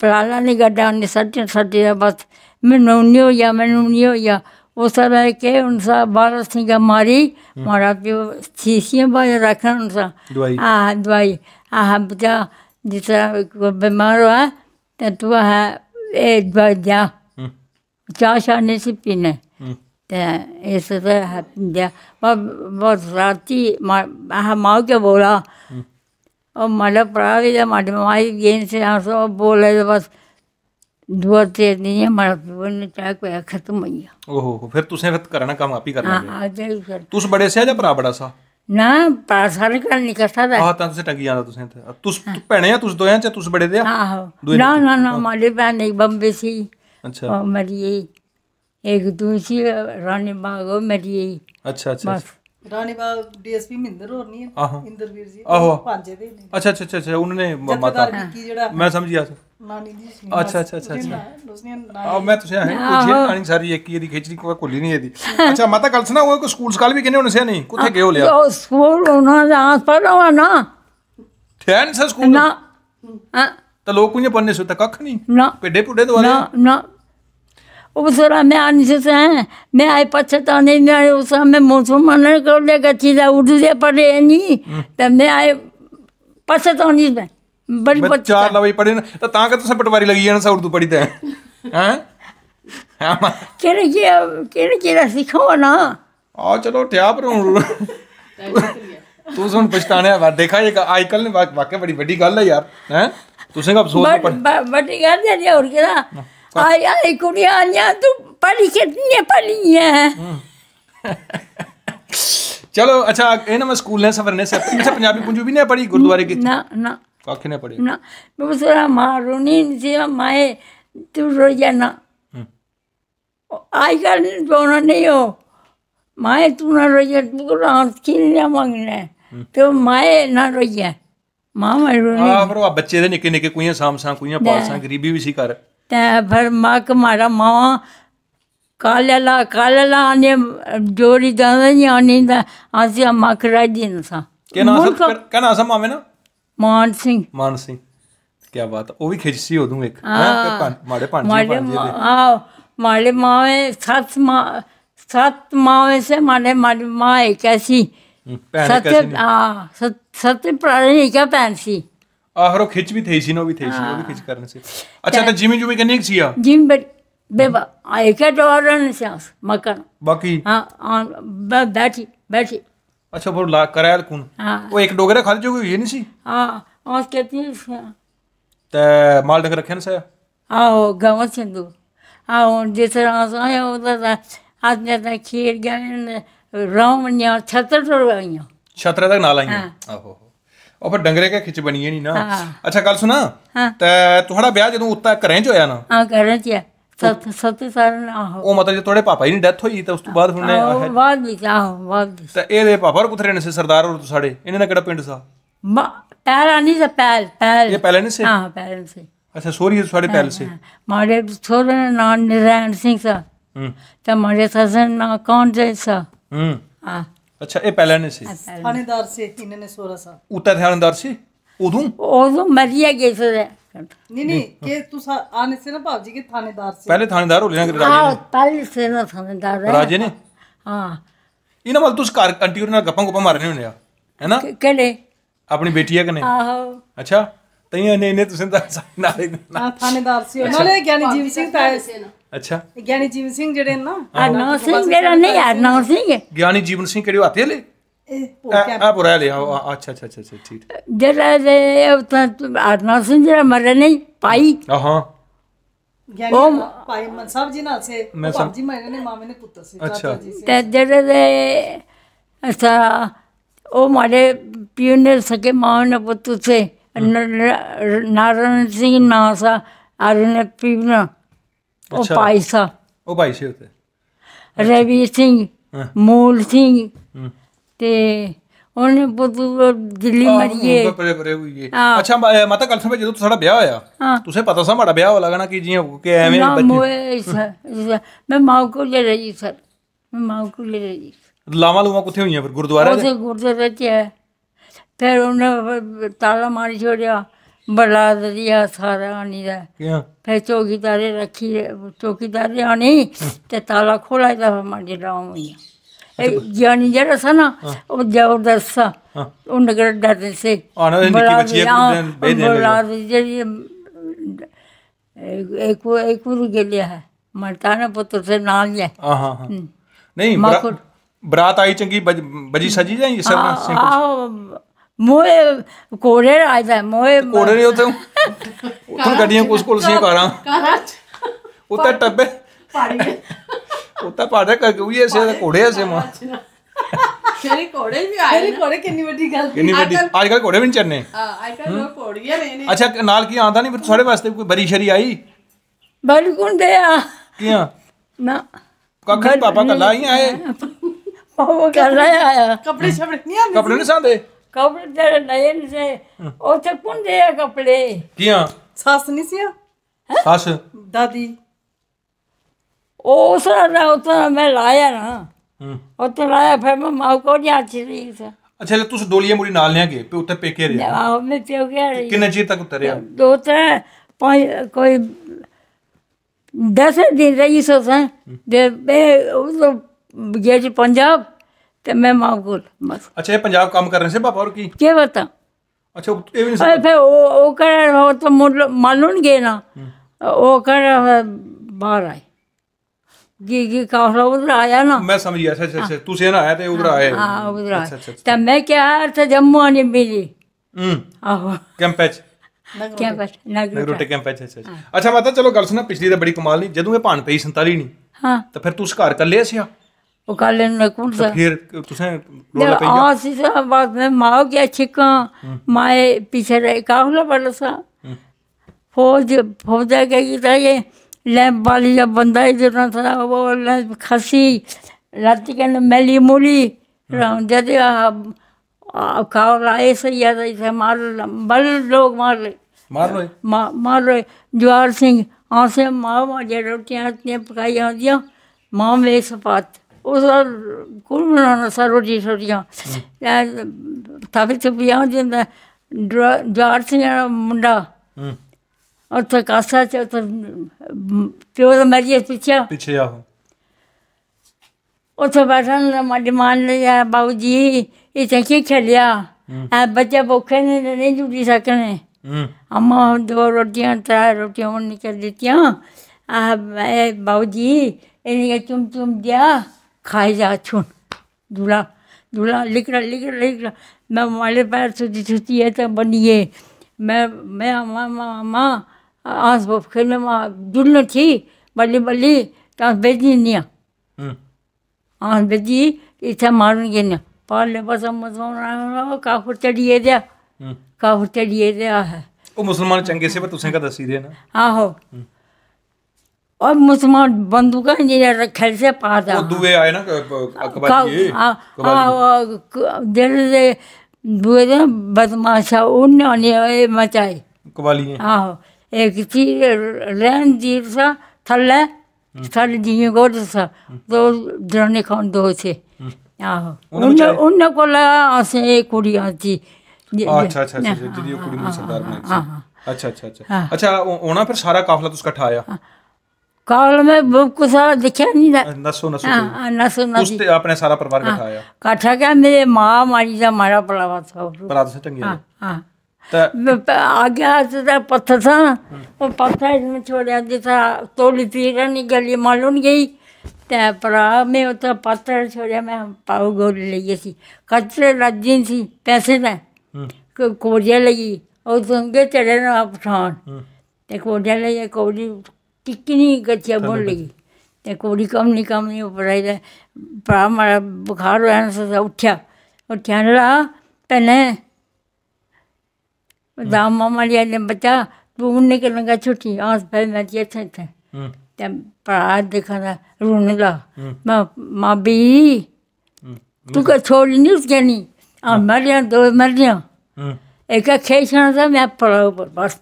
Speaker 3: प्रालानी गड्ढा उन्हें सटे सटे बस मैं नूनी हो गया मैं नूनी हो गया वो सब है के उनसा बारह सिंह मारी हम्म। मारा पियो शीशियाँ बाज रखा उनसा हाँ दवाई हाँ बच्चा जिस बीमार हुआ तत्व है एक बार जा हम्म। चार शाने से हम्म। तो इस बहुत राती माओ के बोला हम्म। और मतलब पढ़ा भी था माई गेंद से यहाँ से बोले तो बस दुआ तेज नहीं है हमारा पीवन ने चाय को खत्म हो गया
Speaker 2: ओहो फिर तुझे तो फिर तो करना काम आप ही करना हाँ,
Speaker 3: हाँ,
Speaker 2: तू बड़े से या बड़ा सा
Speaker 3: ਨਾ ਪਰ ਕਰ ਨਹੀਂ ਕਰ ਸਕਦਾ ਹਾਂ ਤਾਂ
Speaker 2: ਤੁਸੀਂ ਟਕੀ ਜਾਂਦਾ ਤੁਸੀਂ ਤੁਸੀਂ ਭੈਣੇ ਆ ਤੁਸ ਦੋਹਾਂ ਚ ਤੁਸ ਬੜੇ ਦੇ
Speaker 3: ਹਾਂ ਨਾ ਨਾ ਨਾ ਮਾਲੇ ਭੈਣ ਨਹੀਂ ਬੰਬੇ ਸੀ ਅੱਛਾ ਉਹ ਮਰੀ ਗਈ ਇੱਕ ਦੂਸੀ ਰਾਣੀ ਬਾਗ ਉਹ ਮਰੀ ਗਈ ਅੱਛਾ ਅੱਛਾ
Speaker 1: ਰਾਣੀ ਬਾਗ ਡੀਐਸਪੀ ਮਿੰਦਰ ਹੋਰ ਨਹੀਂ ਹੈ ਇੰਦਰਵੀਰ ਜੀ ਆਹੋ ਪੰਜੇ ਦੇ ਨੇ ਅੱਛਾ ਅੱਛਾ ਅੱਛਾ ਉਹਨਾਂ ਨੇ ਮਾਤਾ ਮੈਂ ਸਮਝ ਗਿਆ ਸਰ अच्छा, अच्छा, अच्छा, अच्छा। हाँ, नहीं
Speaker 2: तो पर
Speaker 3: तो तो मुसलमान बड़ी
Speaker 2: चार लवाई पढ़े न त तव्हां खां त पटवारी लॻी वञनि सां उर्दू पढ़ी त
Speaker 3: कहिड़े कहिड़े कहिड़ा सिखो अञा
Speaker 2: हा चलो थिया पर हूं सुन पछताने वार देखा ये आजकल ने वाकई बड़ी बड़ी गल यार हैं तुसें का अफसोस
Speaker 3: बड़ी गल है और केड़ा आज आज कुड़ियां आइयां तू पढ़ी कितनी पढ़ी है हम्म।
Speaker 2: चलो अच्छा इन में स्कूल ने सफर ने से अच्छा पंजाबी पंजूबी ने पढ़ी गुरुद्वारे की ना ना કાકીને પડી
Speaker 3: ના બસરા મારુની જે માએ તું રોજાના आज कल दोनों नहीं हो माए तू ना रोजे तू रात की हम्म। तो माए ना रोजे मां मरू नहीं हां पर
Speaker 2: बच्चे दे निके निके कोइयां साम साम कोइयां पाल सां गरीबी भी सी कर
Speaker 3: ते फिर मां के मारा मावा कालला ला ने जोरी दादा नहीं आनी दा आसी मकरा दिन सा केना
Speaker 2: सब केना सब मामे
Speaker 3: ना ਮਾਨ ਸਿੰਘ
Speaker 2: ਮਾਨ ਸਿੰਘ ਕੀ ਬਾਤ ਉਹ ਵੀ ਖਿਜਸੀ ਹੋ ਦੂੰ ਇੱਕ ਹਾਂ ਮਾੜੇ ਭਾਂਜੀ ਭਾਂਜੀ ਆ
Speaker 3: मारे मावे सात माँ सात मावे से मारे मारी माँ एक ऐसी सत्य हाँ सत्य प्राणी क्या पहन सी
Speaker 2: आहरो खिच भी थी सी नो भी थी सी वो भी खिच करने से अच्छा तो जिमी जुमी कने सी आ
Speaker 3: जिम बे बेबा एक डॉलर ने से मकन बाकी हां बैठी बैठी
Speaker 2: अच्छा वो ला करायल कौन हां वो एक डोगरे खाली जो हुई नहीं
Speaker 3: सी हां और कहती है
Speaker 2: त माल डंगर रखे ना साहब
Speaker 3: हाँ गाँव सिंधु हाँ जिस तरह आया उधर आज ने तो खीर गए राम ने छतर तो आइयो छतर तक नाल आइयो
Speaker 1: ओहो
Speaker 2: ਉਹ ਫਿਰ ਡੰਗਰੇ ਕੇ ਖਿੱਚ ਬਣੀ ਨਹੀਂ ਨਾ ਅੱਛਾ ਗੱਲ ਸੁਣਾ ਤੇ ਤੁਹਾਡਾ ਵਿਆਹ ਜਦੋਂ ਉੱਤਾ ਘਰੇ ਚ ਹੋਇਆ ਨਾ
Speaker 3: ਹਾਂ ਘਰੇ ਚ ਸਤਿਸਾਰਨ ਆਹੋ ਉਹ
Speaker 2: ਮਤਲਬ ਜੇ ਤੁਹਾਡੇ ਪਾਪਾ ਹੀ ਨਹੀਂ ਡੈਥ ਹੋਈ ਤਾਂ ਉਸ ਤੋਂ ਬਾਅਦ ਉਹਨੇ
Speaker 3: ਬਾਅਦ ਵਿੱਚ ਆਹੋ ਬਾਅਦ
Speaker 2: ਵਿੱਚ ਤਾਂ ਇਹਦੇ ਪਾਪਾ ਕੁਥਰੇ ਨੇ ਸੇ ਸਰਦਾਰ ਔਰ ਸਾਡੇ ਇਹਨਾਂ ਦਾ ਕਿਹੜਾ ਪਿੰਡ ਸਾ
Speaker 3: ਪਹਿਲਾਂ ਨਹੀਂ ਸੀ ਪਹਿਲ ਪਹਿਲ ਇਹ ਪਹਿਲਾਂ ਨਹੀਂ ਸੀ ਹਾਂ ਪਹਿਲਾਂ ਨਹੀਂ ਸੀ
Speaker 2: ਅੱਛਾ ਸੋਰੀ ਸਾਡੇ ਪਹਿਲ ਸੀ
Speaker 3: ਮਾਰੇ ਸੋਰੇ ਦਾ ਨਾਮ ਨਿਰੈਣ ਸਿੰਘ ਸਾ ਹੂੰ ਤਾਂ ਮਾਰੇ ਸਸਨ ਨਾ ਕੌਣ ਜੈ ਸਾ ਹੂੰ ਹਾਂ
Speaker 2: ਅੱਛਾ ਇਹ ਪਹਿਲਾਂ ਨਹੀਂ ਸੀ
Speaker 1: ਥਾਣੇਦਾਰ ਸੀ ਇਹਨਾਂ ਨੇ ਸੋਰਾ ਸਾ
Speaker 2: ਉਤਾ ਥਾਣੇਦਾਰ ਸੀ ਉਦੋਂ
Speaker 3: ਉਦੋਂ ਮਰੀਆ ਗਏ ਸੀ ਕਿ ਤੂੰ के तू आने से ना भाजी के ਥਾਣੇਦਾਰ से ਪਹਿਲੇ
Speaker 2: ਥਾਣੇਦਾਰ हो लेना राजे ਰਾਜੇ ਹਾਂ
Speaker 3: ਪਹਿਲੇ ਸੇ ਨਾ ਥਾਣੇਦਾਰ ਰਾਜੇ ਨੇ ਹਾਂ
Speaker 2: ਇਹਨਾਂ ਵੱਲ ਤੁਸੀਂ ਘਰ ਆਂਟੀ ਉਹਨਾਂ ਨਾਲ ਗੱਪਾਂ ਗੁੱਪਾਂ ਮਾਰਨੇ ਹੁੰਦੇ ਆ
Speaker 3: ਹੈਨਾ ਕਿਹੜੇ
Speaker 2: ਆਪਣੀ ਬੇਟੀ ਆ ਕਨੇ ਆਹੋ ਅੱਛਾ ਤਈਆਂ ਨੇ ਨੇ ਤੁਸੀਂ ਤਾਂ ਨਾਲੇ
Speaker 1: ਨਾ ਥਾਣੇਦਾਰ ਸੀ ਉਹਨਾਂ ਨੇ ਗਿਆਨੀ ਜੀਵ ਸਿੰਘ ਤਾਂ ਅੱਛਾ ਗਿਆਨੀ ਜੀਵਨ ਸਿੰਘ ਜਿਹੜੇ ਨਾ ਅਰਨੌ ਸਿੰਘ ਜਿਹੜਾ ਨਹੀਂ ਅਰਨੌ
Speaker 3: ਸਿੰਘ
Speaker 2: ਗਿਆਨੀ ਜੀਵਨ ਸਿੰਘ ਕਿਹੜੇ ਹੱਥੇ ਲੈ
Speaker 3: आप
Speaker 2: और ले आओ अच्छा अच्छा अच्छा ठीक
Speaker 3: जरा उतना आत्मा सुन जरा मरे नहीं पाई हां
Speaker 1: ਉਹ ਭਾਈ ਮਨਸਾਬ ਜੀ ਨਾਲ ਸੇ ਭਾਬ ਜੀ ਮੈਨੇ ਨੇ ਮਾਮੇ ਨੇ ਪੁੱਤਰ ਸੀ ਚਾਚਾ ਜੀ
Speaker 3: ਸੇ ਤੇ ਜਿਹੜੇ ਦੇ ਅਸਾ ਉਹ ਮਾਰੇ ਪਿਓ ਨੇ ਸਕੇ ਮਾਂ ਨੇ ਪੁੱਤ ਸੇ ਨਾਰਨ ਸਿੰਘ ਨਾ ਸਾ ਅਰਨ ਪਿਓ ਨਾ ਉਹ ਭਾਈ ਸਾ
Speaker 2: ਉਹ ਭਾਈ ਸੇ ਉਤੇ
Speaker 3: ਰਵੀ ਸਿੰਘ ਮੂਲ ਸਿੰਘ ਤੇ ਉਹਨੇ ਬੁੱਧੂ ਦਿੱਲੀ ਮਰੀਏ
Speaker 2: ਪਰੇ ਪਰੇ ਹੋਈਏ ਅੱਛਾ ਮਾਤਾ ਕਲਸਨ ਵਿੱਚ ਜਦੋਂ ਤੁਹਾਡਾ ਵਿਆਹ ਹੋਇਆ ਤੁਸੀਂ ਪਤਾ ਸਾ ਮਾੜਾ ਵਿਆਹ ਹੋ ਲਗਣਾ ਕਿ ਜੀ ਕਿ ਐਵੇਂ
Speaker 3: ਬੱਚੇ ਮੈਂ ਮਾਂ ਕੋ ਲੈ ਰਹੀ ਸਰ ਮੈਂ ਮਾਂ ਕੋ ਲੈ ਰਹੀ
Speaker 2: ਲਾਵਾ ਲੂਵਾ ਕਿੱਥੇ ਹੋਈਆਂ ਫਿਰ ਗੁਰਦੁਆਰੇ ਉੱਥੇ
Speaker 3: ਗੁਰਦੁਆਰੇ ਚ ਹੈ ਫਿਰ ਉਹਨੇ ਤਾਲਾ ਮਾਰੀ ਛੋੜਿਆ ਬੜਾ ਦਰਿਆ ਸਾਰਾ ਆਣੀ ਦਾ ਫਿਰ ਚੌਕੀਦਾਰੇ ਰੱਖੀ ਚੌਕੀਦਾਰੇ ਆਣੀ ਤੇ ਤਾਲਾ ਖੋਲਾਇਆ ਤਾਂ ਮਾਰੀ ਰਾਮ ਹੋਈਆਂ जानी ज्ञानी जरा सा ना वो हाँ। जबरदस्त सा हाँ। उन डर से तो एक एक के लिए है मरता पुत्र से नाल जाए हाँ, हम्म। नहीं बरा,
Speaker 2: बरात आई चंगी बज, बजी हम्म। सजी जाए ये
Speaker 3: सब मोए कोड़े आए जाए मोए तो कोड़े नहीं होते
Speaker 2: उधर गड्डियां कुछ कुल सी
Speaker 3: कारा
Speaker 2: उधर टब्बे ਕੁੱਤਾ ਪਾੜਾ ਕਰ ਗਈ ਐਸੇ ਘੋੜੇ ਐਸੇ ਮਾਂ
Speaker 1: ਮੇਰੇ ਘੋੜੇ ਵੀ ਆਏ ਮੇਰੇ ਘੋੜੇ ਕਿੰਨੀ ਵੱਡੀ ਗੱਲ ਕਿੰਨੀ ਵੱਡੀ ਅੱਜ
Speaker 2: ਕੱਲ ਘੋੜੇ ਵੀ ਨਹੀਂ ਚੰਨੇ
Speaker 3: ਹਾਂ ਅੱਜ ਕੱਲ ਲੋਕ ਘੋੜੀਆਂ ਨੇ
Speaker 2: ਅੱਛਾ ਨਾਲ ਕੀ ਆਂਦਾ ਨਹੀਂ ਫਿਰ ਤੁਹਾਡੇ ਵਾਸਤੇ ਕੋਈ ਬਰੀ ਸ਼ਰੀ ਆਈ
Speaker 3: ਬੜੀ ਦੇ ਆ ਆ ਨਾ
Speaker 2: ਕੱਖ ਨਹੀਂ ਪਾਪਾ ਕੱਲਾ ਹੀ ਆਏ
Speaker 3: ਪਾਪਾ ਕੱਲਾ ਆਇਆ ਕੱਪੜੇ ਛਪੜੇ ਨਹੀਂ ਆਂਦੇ ਕੱਪੜੇ ਨਹੀਂ ਸਾਂਦੇ ਕੱਪੜੇ ਜਿਹੜੇ ਨਏ ਨੇ ਸੇ ਉੱਥੇ ਕੁੰਡੇ ਆ ਕੱਪੜੇ ਆ ਸੱਸ ਨਹੀਂ ਸੀ ਸੱਸ ਦਾਦੀ ਉਸ ਦਾ ਉਤਨਾ ਮੈਂ ਲਾਇਆ ਨਾ ਹੂੰ ਉਤਨਾ ਲਾਇਆ ਫਿਰ ਮੈਂ ਮਾਂ ਕੋ ਜਾਂ ਚਲੀ ਸੀ
Speaker 2: ਅੱਛਾ ਲੈ ਤੁਸੀਂ ਡੋਲੀਆਂ ਮੂਰੀ ਨਾਲ ਲਿਆ ਗਏ ਤੇ ਉੱਥੇ ਪੇਕੇ ਰਹੇ ਆ
Speaker 3: ਮੈਂ ਪਿਓ ਗਿਆ ਰਹੀ ਕਿੰਨੇ
Speaker 2: ਚਿਰ ਤੱਕ ਉਤਰਿਆ
Speaker 3: ਦੋ ਤਰੇ ਪੰਜ ਕੋਈ 10 ਦਿਨ ਰਹੀ ਸੋ ਸਾਂ ਦੇ ਉਹ ਗਿਆ ਜੀ पंजाब ਤੇ ਮੈਂ ਮਾਂ ਕੋਲ ਬਸ
Speaker 2: ਅੱਛਾ ਇਹ ਪੰਜਾਬ ਕੰਮ ਕਰ ਰਹੇ ਸੀ ਬਾਬਾ ਹੋਰ ਕੀ ਕੀ ਬਤਾ ਅੱਛਾ
Speaker 3: ਇਹ ਵੀ ਨਹੀਂ ਫਿਰ ਉਹ ਉਹ ਕਰ ਉਹ ਤਾਂ ਮਾਲੂਣ ਗਏ ਨਾ ਉਹ ਕਰ ਬਾਹਰ ਆਏ जी जी काफला उधर आया ना
Speaker 2: मैं समझ गया अच्छा अच्छा तू सेना आया थे उधर आए हां उधर आए
Speaker 3: तो मैं क्या था जम्मू ने मिली हम्म आहो
Speaker 2: कैंपेच अच्छा माता चलो गल सुना पिछली ਤਾਂ ਬੜੀ ਕਮਾਲ ਨਹੀਂ ਜਦੋਂ ਇਹ ਭਾਣ ਪਈ 47 ਨਹੀਂ ਹਾਂ ਤਾਂ ਫਿਰ ਤੂੰ ਉਸ ਘਰ ਕੱਲੇ ਸਿਆ
Speaker 3: ਉਹ ਕੱਲੇ ਨੂੰ ਕੌਣ ਸਾ ਫਿਰ
Speaker 2: ਤੁਸੀਂ ਰੋਲਾ ਪਈ ਆ
Speaker 3: ਸੀ ਸਾ ਬਾਤ ਮੈਂ ਮਾਉ ਗਿਆ ਛਿਕਾ ਮਾਏ ਪਿਛੇ ਕਾਹਲਾ ਬੜਾ ਸਾ ਫੌਜ ਫੌਜਾ ਗਈ ਤਾਂ ਇਹ लैंप वाली जब बंदा ही देना था वो लैंप खसी राती के अंदर मैली मूली जैसे हाँ। खाओ राय सही आता इसे मार बल लोग मार ले मार लो मा, मार लो जवाहर सिंह आसे माँ माँ जो रोटियाँ इतनी पकाई आदि माँ मेरे सपात उस कौन बनाना सा रोटी छोटियाँ हाँ। थापी छुपियाँ जवाहर सिंह मुंडा हाँ। ਉੱਥੇ ਕਾਸਾ ਚ ਉੱਥੇ ਪਿਓ ਦਾ ਮਰੀਏ ਪਿੱਛੇ ਪਿੱਛੇ ਆਹੋ ਉੱਥੇ ਬੈਠਣ ਦਾ ਮਾਡੀ ਮਾਨ ਲਿਆ ਬਾਬੂ ਜੀ ਇਹ ਚੰਕੀ ਖੇਲਿਆ ਆ ਬੱਚੇ ਭੁੱਖੇ ਨੇ ਨਹੀਂ ਜੁੜੀ ਸਕਣੇ ਅਮਾ ਦੋ ਰੋਟੀਆਂ ਤਰਾ ਰੋਟੀਆਂ ਉਹ ਨਿਕਲ ਦਿੱਤੀਆਂ ਆ ਬਾਬੂ ਜੀ ਇਹਨੇ ਚੁੰਮ ਚੁੰਮ ਦਿਆ खाए जा छुन दूल्हा दूल्हा लिख रहा लिख रहा लिख रहा मैं हमारे पैर छुती छुती है तो बनिए मैं मैं माँ माँ माँ आज खेल जुड़न थी बल्ली बल्ली तो बेजी निया आज बेजी इतना मारन के निया पाले बस मुसलमान काफुर चढ़िए दिया काफुर चढ़िए दिया है
Speaker 2: ਉਹ ਮੁਸਲਮਾਨ ਚੰਗੇ ਸੀ ਪਰ ਤੁਸੀਂ ਕਾ ਦੱਸੀ ਦੇ ਨਾ
Speaker 3: ਆਹੋ और मुसलमान बंदूक नहीं रखल से पाता वो दुए
Speaker 2: आए ना अकबर जी
Speaker 3: देर से दुए बदमाशा उन्होंने मचाए कवाली आहो एक चीज सा थल है जी गोड सा तो जने खान दो थे आहो उन उन को लगा से कुड़ी आती अच्छा अच्छा अच्छा
Speaker 2: जी कुड़ी में सरदार बनी अच्छा अच्छा अच्छा अच्छा ओना फिर सारा काफला तो उसका
Speaker 3: काल में बुक सारा दिखा नहीं था नसो नसो नसो नसो
Speaker 2: आपने सारा परिवार
Speaker 3: इकट्ठा किया मेरे माँ मारी जा मारा पड़ावा था
Speaker 2: पड़ा से चंगी हां
Speaker 3: हां तो- तो आगे हाथ पत्थर था ना पत्थर इसमें छोड़ा जैसा तोली तीरा निकली मालूम गई ते भरा मैं उतना तो पत्थर छोड़ा मैं पाओ गोली लगी सी कचरे लज्जी सी पैसे ने हम्म। कोरिया लगी और संगे चढ़े ना पठान हम्म। ते कोरिया लगी कोरी टिक्की नहीं गचिया बोल लगी ते कोरी कम नहीं कम नहीं ऊपर आई भरा मारा बुखार हुआ उठा उठा ला पहले हम्म। राम मामा लिया ने बच्चा तू उड़ने के लगा छुट्टी आस भाई मैं ये थे थे हम्म। पढ़ा देखा था रोने लगा हम्म। माँ माँ भी तू का छोड़ नहीं उसके नहीं और मर गया दो मर गया एक खेसना था मैं पढ़ा ऊपर बस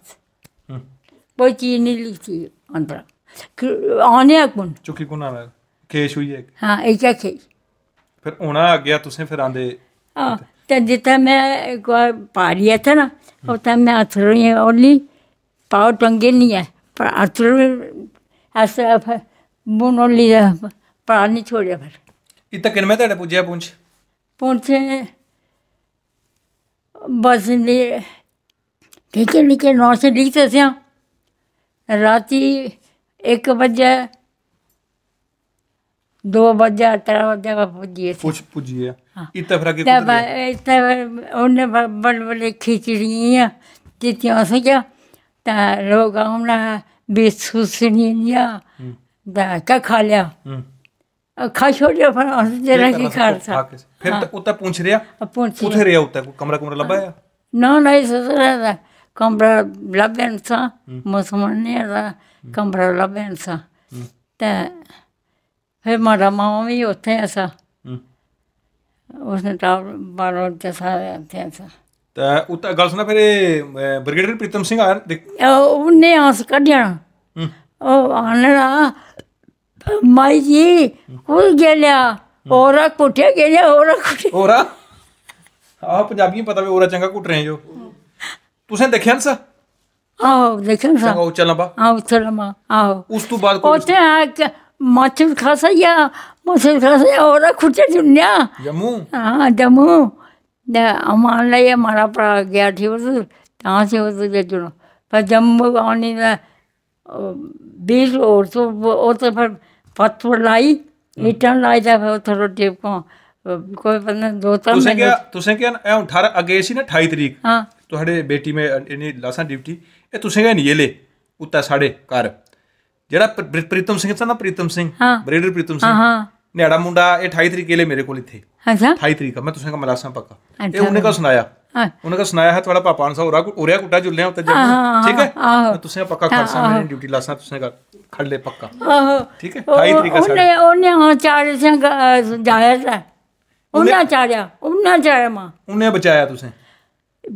Speaker 3: कोई चीज नहीं लिखी अंदर आने कौन चुकी कौन आ रहा केश हुई है हाँ एक खेस
Speaker 2: फिर होना आ गया तुसें फिर आंदे
Speaker 3: हाँ तो जितना मैं एक बार था ना उतना मैं अथरू ओनली पाव टंगे नहीं है पर अथरू ऐसा बुन ओनली पढ़ा नहीं छोड़े फिर
Speaker 2: इतना किन में तेरे पूछे पूछ
Speaker 3: पूछे बस ने ठीक है नौ से लिखते थे रात एक बजे ਦੋ ਵਜੇ ਤਰ ਵਜੇ ਪੁੱਜੀਏ ਸੀ ਪੁੱਛ
Speaker 2: ਪੁੱਜੀਏ ਇੱਥੇ ਫਿਰ ਅੱਗੇ ਤੇ ਕੁਦਰ ਬ-
Speaker 3: ਇੱਥੇ ਉਹਨੇ ਬੜਬੜੇ ਖਿਚੜੀਆਂ ਦਿੱਤੀਆਂ ਸੀਗੀਆਂ ਤਾਂ ਲੋਕ ਆਉਣਾ ਵੀ ਸੁਸਣੀਆਂ ਦਾ ਕਾ ਖਾ ਲਿਆ ਹੂੰ ਖਾ ਛੋੜਿਆ ਫਿਰ ਉਸ ਜਿਹੜਾ ਕੀ ਕਰ ਸਾ
Speaker 2: ਫਿਰ ਤਾਂ ਉੱਤੇ ਪੁੱਛ ਰਿਹਾ ਪੁੱਛ ਰਿਹਾ ਉੱਤੇ ਕੋਈ ਕਮਰਾ ਕਮਰਾ ਲੱਭਾ ਆ
Speaker 3: ਨਾ ਨਾ ਇਸ ਤਰ੍ਹਾਂ ਦਾ ਕਮਰਾ ਲੱਭਣ ਸਾ ਮਸਮਣ ਨਹੀਂ ਆ ਕਮਰਾ ਲੱਭਣ ਸਾ ਤਾਂ फिर माड़ा मामा भी उत्थे असा उसने टावर बार ते उत्थे असा
Speaker 2: ते उत्ता गल सुना फिर ब्रिगेडियर प्रीतम सिंह आया
Speaker 3: उन्ने अस कढिया ओ आनड़ा माई जी कुल गेलिया ओरा कुटिया गेलिया ओरा
Speaker 2: कुटिया ओरा ਆ ਪੰਜਾਬੀਆਂ ਪਤਾ ਵੀ ਔਰਾ ਚੰਗਾ ਕੁੱਟ ਰਹੇ ਜੋ ਤੁਸੀਂ ਦੇਖਿਆ ਨਾ ਸਾ
Speaker 3: ਆਹ ਦੇਖਿਆ ਨਾ ਸਾ ਉਹ ਚੱਲਾਂ ਬਾ ਆਹ ਚੱਲਾਂ ਬਾ ਆਹ ਉਸ ਤੋਂ ਬਾਅਦ ਕੋਈ ਉੱਥੇ माचल खासय्या माचल खासय्या होरा खुर्च्या जुन्या जम्मू हाँ जम्मू हमारा ये हमारा पड़ा गया थी वो कहाँ से वो तो चुनो पर जम्मू आने बीस और तो वो तो फिर पत्थर लाई ईटा लाई था फिर थोड़ा टेप को कोई पता दो तीन तुसे क्या
Speaker 2: तुसे क्या अठारह अगस्त ना अठाई तरीक हाँ तो हड़े बेटी में लासा ड्यूटी ए तुसे क्या नहीं ये ले उत्ता साढ़े कार ਜਿਹੜਾ ਪ੍ਰੀਤਮ ਸਿੰਘ ਸੀ ਨਾ ਪ੍ਰੀਤਮ ਸਿੰਘ ਬ੍ਰੇਡਰ ਪ੍ਰੀਤਮ ਸਿੰਘ ਨਿਆੜਾ ਮੁੰਡਾ ਇਹ 28 ਤਰੀਕੇ ਲਈ ਮੇਰੇ ਕੋਲ ਇੱਥੇ ਅੱਛਾ 28 ਤਰੀਕ ਮੈਂ ਤੁਸੀਂ ਕਾ ਮਲਾਸਾਂ ਪੱਕਾ ਇਹ ਉਹਨੇ ਕਾ ਸੁਣਾਇਆ ਉਹਨੇ ਕਾ ਸੁਣਾਇਆ ਹੈ ਤੁਹਾਡਾ ਪਾਪਾ ਅਨਸਾ ਹੋਰਾ ਹੋਰਿਆ ਕੁੱਟਾ ਜੁਲਿਆ ਉੱਤੇ ਜਾ ਠੀਕ ਹੈ ਤੁਸੀਂ ਪੱਕਾ ਕਰ ਸਕਦੇ ਮੇਰੀ ਡਿਊਟੀ ਲਾਸਾਂ ਤੁਸੀਂ ਕਰ ਖੜ ਲੈ ਪੱਕਾ ਠੀਕ ਹੈ 28 ਤਰੀਕਾ ਸਾਡੇ
Speaker 3: ਉਹਨੇ ਹੁਣ ਚਾਰ ਸਿੰਘ ਜਾਇਆ ਸੀ ਉਹਨਾਂ ਚਾਰਿਆ ਉਹਨਾਂ ਚਾਰਿਆ ਮਾਂ
Speaker 2: ਉਹਨੇ ਬਚਾਇਆ ਤੁਸੀਂ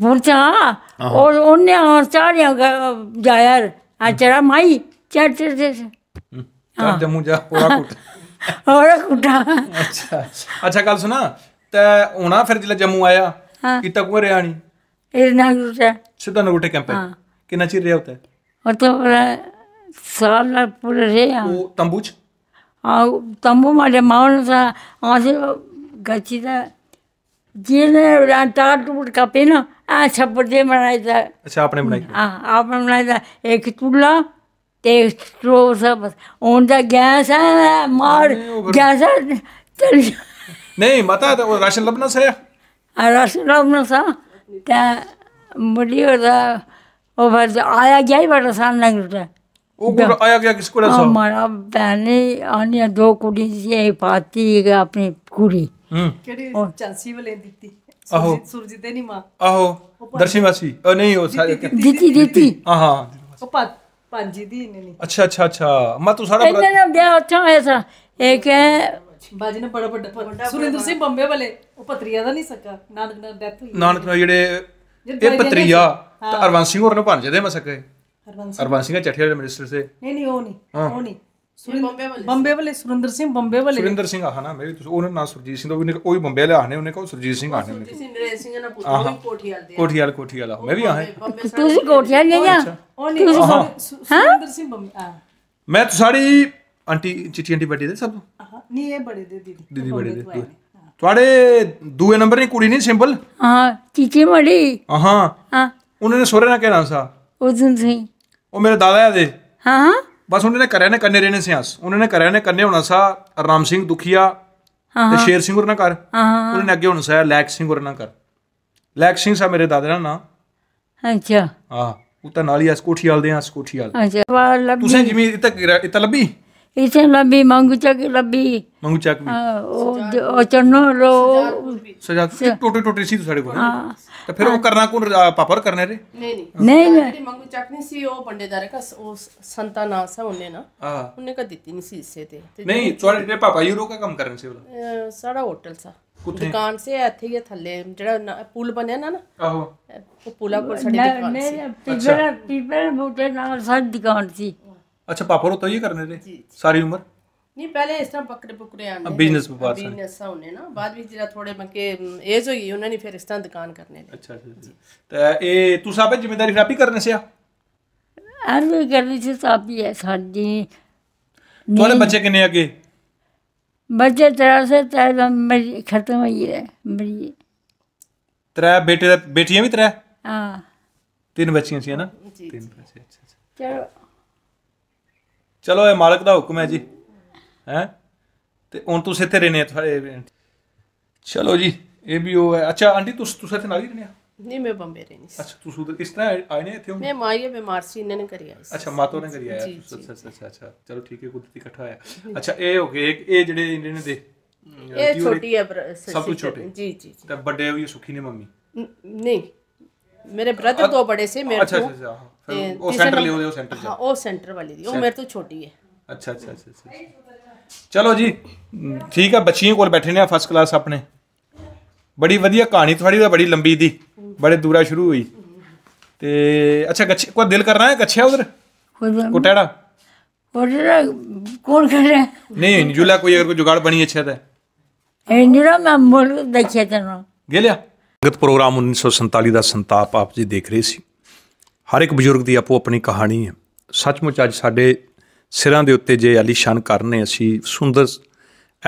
Speaker 2: ਬੁਰਚਾ ਔਰ
Speaker 3: ਉਹਨੇ ਹੋਰ ਚਾਰਿਆ ਜਾਇਆ ਆ ਚਰਾ ਮਾਈ चढ़ चढ़ चढ़
Speaker 2: चढ़ मुझा होरा कुटा
Speaker 3: होरा कुटा
Speaker 2: अच्छा अच्छा कल सुना ते होना फिर जिल्लै जम्मू आया इत्ता कुए रहा नहीं
Speaker 3: ਇਹ ਨਾਗੂਟਾ
Speaker 2: ਸਿੱਧਾ ਨਾਗੂਟੇ ਕੈਂਪ ਹੈ ਕਿੰਨਾ ਚਿਰ ਰਿਹਾ ਹੁੰਦਾ
Speaker 3: ਉਹ ਤਾਂ ਪੂਰਾ ਸਾਲ ਨਾਲ ਪੂਰਾ ਰਿਹਾ ਉਹ ਤੰਬੂ ਚ ਆ ਤੰਬੂ ਮਾਲੇ ਮਾਉਣ ਦਾ ਆਸੇ ਗੱਚੀ ਦਾ ਜਿਹਨੇ ਰਾਂਟਾ ਟੁੱਟ ਕਾਪੇ ਨਾ ਆ ਛੱਪੜ ਦੇ ਬਣਾਇਆ ਅੱਛਾ ਆਪਣੇ ਬਣਾਇਆ ਹਾਂ ਆਪਣੇ ਬਣਾਇਆ ਇੱਕ ਚੁੱਲਾ ਤੇ ਸਟਰੋ ਸਭ ਹੁਣ ਤਾਂ ਗੈਸ ਹੈ ਮਾਰ ਗੈਸ ਚਲ
Speaker 2: ਨਹੀਂ ਮਤਾ ਤਾਂ ਰਾਸ਼ਨ ਲੱਭਣਾ ਸਿਆ
Speaker 3: ਰਾਸ਼ਨ ਲੱਭਣਾ ਸਾ ਤਾਂ ਮੁੜੀ ਉਹਦਾ ਉਹ ਬਸ ਆਇਆ ਗਿਆ ਹੀ ਬੜਾ ਸਾਨ ਲੰਗ ਰਿਹਾ ਉਹ ਕੋਲ ਆਇਆ ਗਿਆ ਕਿਸ ਕੋਲ ਸਾ ਮਾਰਾ ਬੈਨੇ ਆਨੀਆਂ ਦੋ ਕੁੜੀ ਸੀ ਪਾਤੀ ਆਪਣੀ ਕੁੜੀ
Speaker 1: ਕਿਹੜੀ ਚਾਂਸੀ ਵਾਲੇ ਦਿੱਤੀ ਆਹੋ ਸੁਰਜੀਤ ਦੀ ਮਾਂ ਆਹੋ ਦਰਸ਼ੀ ਮਾਸੀ
Speaker 2: ਉਹ ਨਹੀਂ ਉਹ ਸਾਰੇ ਦਿੱਤੀ ਦਿੱਤੀ ਹਾਂ ਹਾਂ
Speaker 3: ਉਹ ਪਾਤੀ ਭਾਂਜੀ ਦੀ ਨਹੀਂ ਨਹੀਂ
Speaker 2: ਅੱਛਾ ਅੱਛਾ ਅੱਛਾ ਮੈਂ ਤੂੰ ਸਾਰਾ ਇੰਨੇ
Speaker 3: ਨਾ ਗਿਆ ਉੱਥੋਂ ਹੋਇਆ ਸਾ ਇੱਕ
Speaker 1: ਬਾਜੀ ਨੇ ਬੜਾ ਵੱਡਾ ਸੁਰਿੰਦਰ ਸਿੰਘ
Speaker 3: ਬੰਬੇ ਵਾਲੇ ਉਹ
Speaker 1: ਪਤਰੀਆ ਦਾ ਨਹੀਂ ਸਕਾ ਨਾਨਕ ਨਾਲ ਡੈਥ ਹੋਈ ਨਾਨਕ ਨਾਲ
Speaker 2: ਜਿਹੜੇ ਇਹ ਪਤਰੀਆ ਤਾਂ ਅਰਵੰਸ ਸਿੰਘ ਹੋਰ ਨੂੰ ਭਾਂਜੇ ਦੇ ਮੈਂ ਸਕੇ ਅਰਵੰਸ ਸਿੰਘ ਚੱਠੇ ਵਾਲੇ ਮਿਨਿਸਟਰ ਸੇ
Speaker 1: ਨਹੀਂ ਨਹੀਂ ਉਹ ਨਹੀਂ ਉਹ ਨਹੀਂ ਬੰਬੇ ਵਾਲੇ ਸੁਰਿੰਦਰ ਸਿੰਘ ਬੰਬੇ ਵਾਲੇ ਸੁਰਿੰਦਰ ਸਿੰਘ ਆਹ
Speaker 2: ਨਾ ਮੇਰੀ ਤੁਸੀਂ ਉਹਨਾਂ ਨਾਲ ਸੁਰਜੀਤ ਸਿੰਘ ਦਾ ਉਹਨੇ ਕੋਈ ਬੰਬੇ ਵਾਲੇ ਆਹਨੇ ਉਹਨੇ ਕਹੋ ਸੁਰਜੀਤ ਸਿੰਘ ਆਹਨੇ ਸੁਰਜੀਤ ਤੁਸੀਂ
Speaker 1: ਰੇ ਸਿੰਘ ਨਾ ਉਹ ਵੀ ਕੋਠੀਆਲ ਦੇ ਕੋਠੀਆਲ
Speaker 2: ਕੋਠੀਆਲ ਮੈਂ ਵੀ ਹਾਂ
Speaker 1: ਤੁਸੀਂ ਕੋਠੀਆਲ ਨਹੀਂ ਆ ਨਹੀਂ ਸੁਰਿੰਦਰ ਸਿੰਘ ਬੰਬੇ
Speaker 2: ਮੈਂ ਤਾਂ ਸਾਡੀ ਆਂਟੀ ਚਿੱਟੀ ਆਂਟੀ ਬੱਡੀ ਦੇ ਸਭ
Speaker 3: ਨਹੀਂ ਇਹ ਬੜੇ ਦੇ ਦੀਦੀ
Speaker 2: ਦੀਦੀ ਬੜੇ ਦੇ ਤੁਹਾਡੇ ਦੂਏ ਨੰਬਰ ਦੀ ਕੁੜੀ ਨਹੀਂ ਸਿੰਪਲ
Speaker 3: ਹਾਂ ਚੀਚੀ ਮੜੀ ਹਾਂ ਹਾਂ
Speaker 2: ਉਹਨਾਂ ਨੇ ਸੋਰੇ ਨਾਲ ਕਹਿਣਾ ਸਾ
Speaker 3: ਉਹ ਦਿਨ
Speaker 2: ਉਹ ਮੇਰੇ ਦਾਦਾ ਦੇ ਹਾਂ बस ਕਰਿਆ ਨੇ ਕੰਨੇ कन्ने रहने ਸਿਆਸ ਉਹਨੇ ਕਰਿਆ ਨੇ ਕੰਨੇ ਹੋਣਾ ਸਾ ਰਾਮ ਸਿੰਘ ਦੁਖੀਆ ਹਾਂ ਤੇ ਸ਼ੇਰ ਸਿੰਘ ਹੋਰ ਨਾ ਕਰ
Speaker 3: ਉਹਨਾਂ ਨੇ
Speaker 2: ਅੱਗੇ ਹੁਣ ਸਾ ਲੈਕ ਸਿੰਘ ਹੋਰ ਨਾ ਕਰ ਲੈਕ ਸਿੰਘ ਸਾ ਮੇਰੇ ਦਾਦੇ ਦਾ ਨਾਂ ਅੱਛਾ ਹਾਂ ਉਹ ਤਾਂ ਨਾਲ ਹੀ ਅਸਕੋਠੀ ਵਾਲਦੇ ਆ ਅਸਕੋਠੀ ਵਾਲ
Speaker 3: ਅੱਛਾ ਤੁਸੀਂ ਜਿਵੇਂ
Speaker 2: ਇਹ ਇੱਥੇ ਇਹ ਤਾਂ ਲੱਭੀ
Speaker 3: इसे लबी मंगूचक लबी मंगूचक हाँ, ओ चन्नो रो
Speaker 2: सजा टोटे टोटे सी तो सारे को हाँ। तो फिर वो हाँ। करना कौन पापर करने रे
Speaker 1: नहीं नहीं नहीं मंगूचक ने सी ओ बंडेदारे का ओ संता ना सा उन्ने ना उन्ने का देती नहीं सी इससे थे तो नहीं सॉरी रे पापा यूरो का काम करने से बोला सारा होटल सा दुकान से ਇੱਥੇ ਹੀ ਥੱਲੇ ਜਿਹੜਾ ਪੁਲ ਬਣਿਆ ਨਾ ਨਾ ਆਹੋ ਉਹ ਪੁਲਾ ਕੋਲ ਸਾਡੀ ਦੁਕਾਨ ਸੀ ਅੱਛਾ
Speaker 3: ਪੀਪਲ ਬੂਟੇ ਨਾਲ ਸਾਡੀ ਦੁਕਾਨ ਸੀ
Speaker 2: अच्छा पापा रो तो ये करने थे सारी उम्र
Speaker 3: नहीं पहले इस तरह पकड़े पकड़े आने बिजनेस व्यापार बिजनेस होने ना
Speaker 1: बाद ਵਿੱਚ ਜਿਹੜਾ ਥੋੜੇ ਮਕੇ ਏਜ ਹੋਈ ਉਹਨਾਂ ਨੇ ਫਿਰ ਇਸ ਤਰ੍ਹਾਂ ਦੁਕਾਨ ਕਰਨੇ ਨੇ ਅੱਛਾ ਅੱਛਾ
Speaker 2: ਤੇ ਇਹ ਤੂੰ ਸਾਬੇ ਜ਼ਿੰਮੇਵਾਰੀ ਫਰਾਪੀ ਕਰਨੇ ਸਿਆ
Speaker 3: ਆਰਵੀ ਕਰਨੀ ਸੀ ਸਾਬੀ ਹੈ ਸਾਡੀ
Speaker 2: ਤੁਹਾਡੇ ਬੱਚੇ ਕਿੰਨੇ ਅੱਗੇ
Speaker 3: ਬੱਚੇ ਤੇਰਾ ਸੇ ਤੇਰਾ ਮੇਰੀ ਖਤਮ ਹੋਈ ਹੈ ਮੇਰੀ
Speaker 2: ਤੇਰਾ ਬੇਟੇ ਬੇਟੀਆਂ ਵੀ ਤੇਰਾ ਹਾਂ ਤਿੰਨ ਬੱਚੀਆਂ ਸੀ ਨਾ ਤਿੰਨ ਬੱਚੇ ਅੱਛਾ ਅੱਛਾ ਚਲੋ ਚਲੋ ਇਹ ਮਾਲਕ ਦਾ ਹੁਕਮ ਹੈ ਜੀ ਹੈ ਤੇ ਹੁਣ ਤੁਸੀਂ ਇੱਥੇ ਰਹਿਣੇ ਤੁਹਾਡੇ ਚਲੋ ਜੀ ਇਹ ਵੀ ਉਹ ਹੈ ਅੱਛਾ ਆਂਟੀ ਤੁਸੀਂ ਤੁਸੀਂ ਇੱਥੇ ਨਾਲ ਹੀ ਰਹਿੰਦੇ ਆ
Speaker 1: ਨਹੀਂ ਮੈਂ ਬੰਬੇ ਰਹਿਣੀ ਸੀ ਅੱਛਾ
Speaker 2: ਤੁਸੀਂ ਉਧਰ ਇਸ ਤਰ੍ਹਾਂ ਆਏ ਨੇ ਇੱਥੇ
Speaker 1: ਮੈਂ ਮਾਈਏ ਬਿਮਾਰ ਸੀ ਇਹਨਾਂ ਨੇ ਕਰਿਆ ਸੀ ਅੱਛਾ ਮਾਤੋ ਨੇ ਕਰਿਆ ਅੱਛਾ
Speaker 2: ਅੱਛਾ ਅੱਛਾ ਅੱਛਾ ਚਲੋ ਠੀਕ ਹੈ ਕੁਦਰਤੀ ਇਕੱਠਾ ਹੋਇਆ ਅੱਛਾ ਇਹ ਹੋ ਗਏ ਇਹ ਜਿਹੜੇ ਇਹਨਾਂ ਨੇ ਦੇ ਇਹ ਛੋਟੀ ਹੈ ਸਭ ਤੋਂ ਛੋਟੇ ਜੀ ਜੀ ਤਾਂ ਵੱਡੇ ਹੋਈ ਸੁਖੀ ਨੇ ਮੰਮੀ
Speaker 1: ਨਹੀਂ ਮੇਰੇ ਬ੍ਰਦਰ ਤੋਂ ਬੜੇ ਸੀ ਮੇਰੇ ਤੋਂ ਅੱਛਾ ਅੱਛਾ ਫਿਰ ਉਹ ਸੈਂਟਰ ਲਈ ਉਹਦੇ ਉਹ ਸੈਂਟਰ ਹਾਂ ਉਹ ਸੈਂਟਰ ਵਾਲੀ ਦੀ ਉਹ ਮੇਰੇ ਤੋਂ ਛੋਟੀ ਹੈ ਅੱਛਾ ਅੱਛਾ ਅੱਛਾ
Speaker 2: ਚਲੋ ਜੀ ਠੀਕ ਆ ਬੱਚੀਆਂ ਕੋਲ ਬੈਠੇ ਨੇ ਫਸਟ ਕਲਾਸ ਆਪਣੇ ਬੜੀ ਵਧੀਆ ਕਹਾਣੀ ਤੁਹਾਡੀ ਤਾਂ ਬੜੀ ਲੰਬੀ ਦੀ ਬੜੇ ਦੂਰਾ ਸ਼ੁਰੂ ਹੋਈ ਤੇ ਅੱਛਾ ਗੱਛੇ ਕੋ ਦਿਲ ਕਰ ਰਹਾ ਹੈ ਗੱਛਿਆ ਉਧਰ ਕੋਟੜਾ
Speaker 3: कोटड़ा कौन कर रहा है
Speaker 2: नहीं जुला कोई अगर कोई जुगाड़ बनी अच्छा था
Speaker 3: इंजुरा मैं बोल देखिए तेरे
Speaker 2: गेलिया ਗਤ ਪ੍ਰੋਗਰਾਮ 1947 ਦਾ ਸੰਤਾਪ ਆਪ ਜੀ ਦੇਖ ਰਹੇ ਸੀ ਹਰ ਇੱਕ ਬਜ਼ੁਰਗ ਦੀ ਆਪੋ ਆਪਣੀ ਕਹਾਣੀ ਹੈ ਸੱਚਮੁੱਚ ਅੱਜ ਸਾਡੇ ਸਿਰਾਂ ਦੇ ਉੱਤੇ ਜੇ ਅਲੀਸ਼ਾਨ ਕਰਨੇ ਅਸੀਂ ਸੁੰਦਰ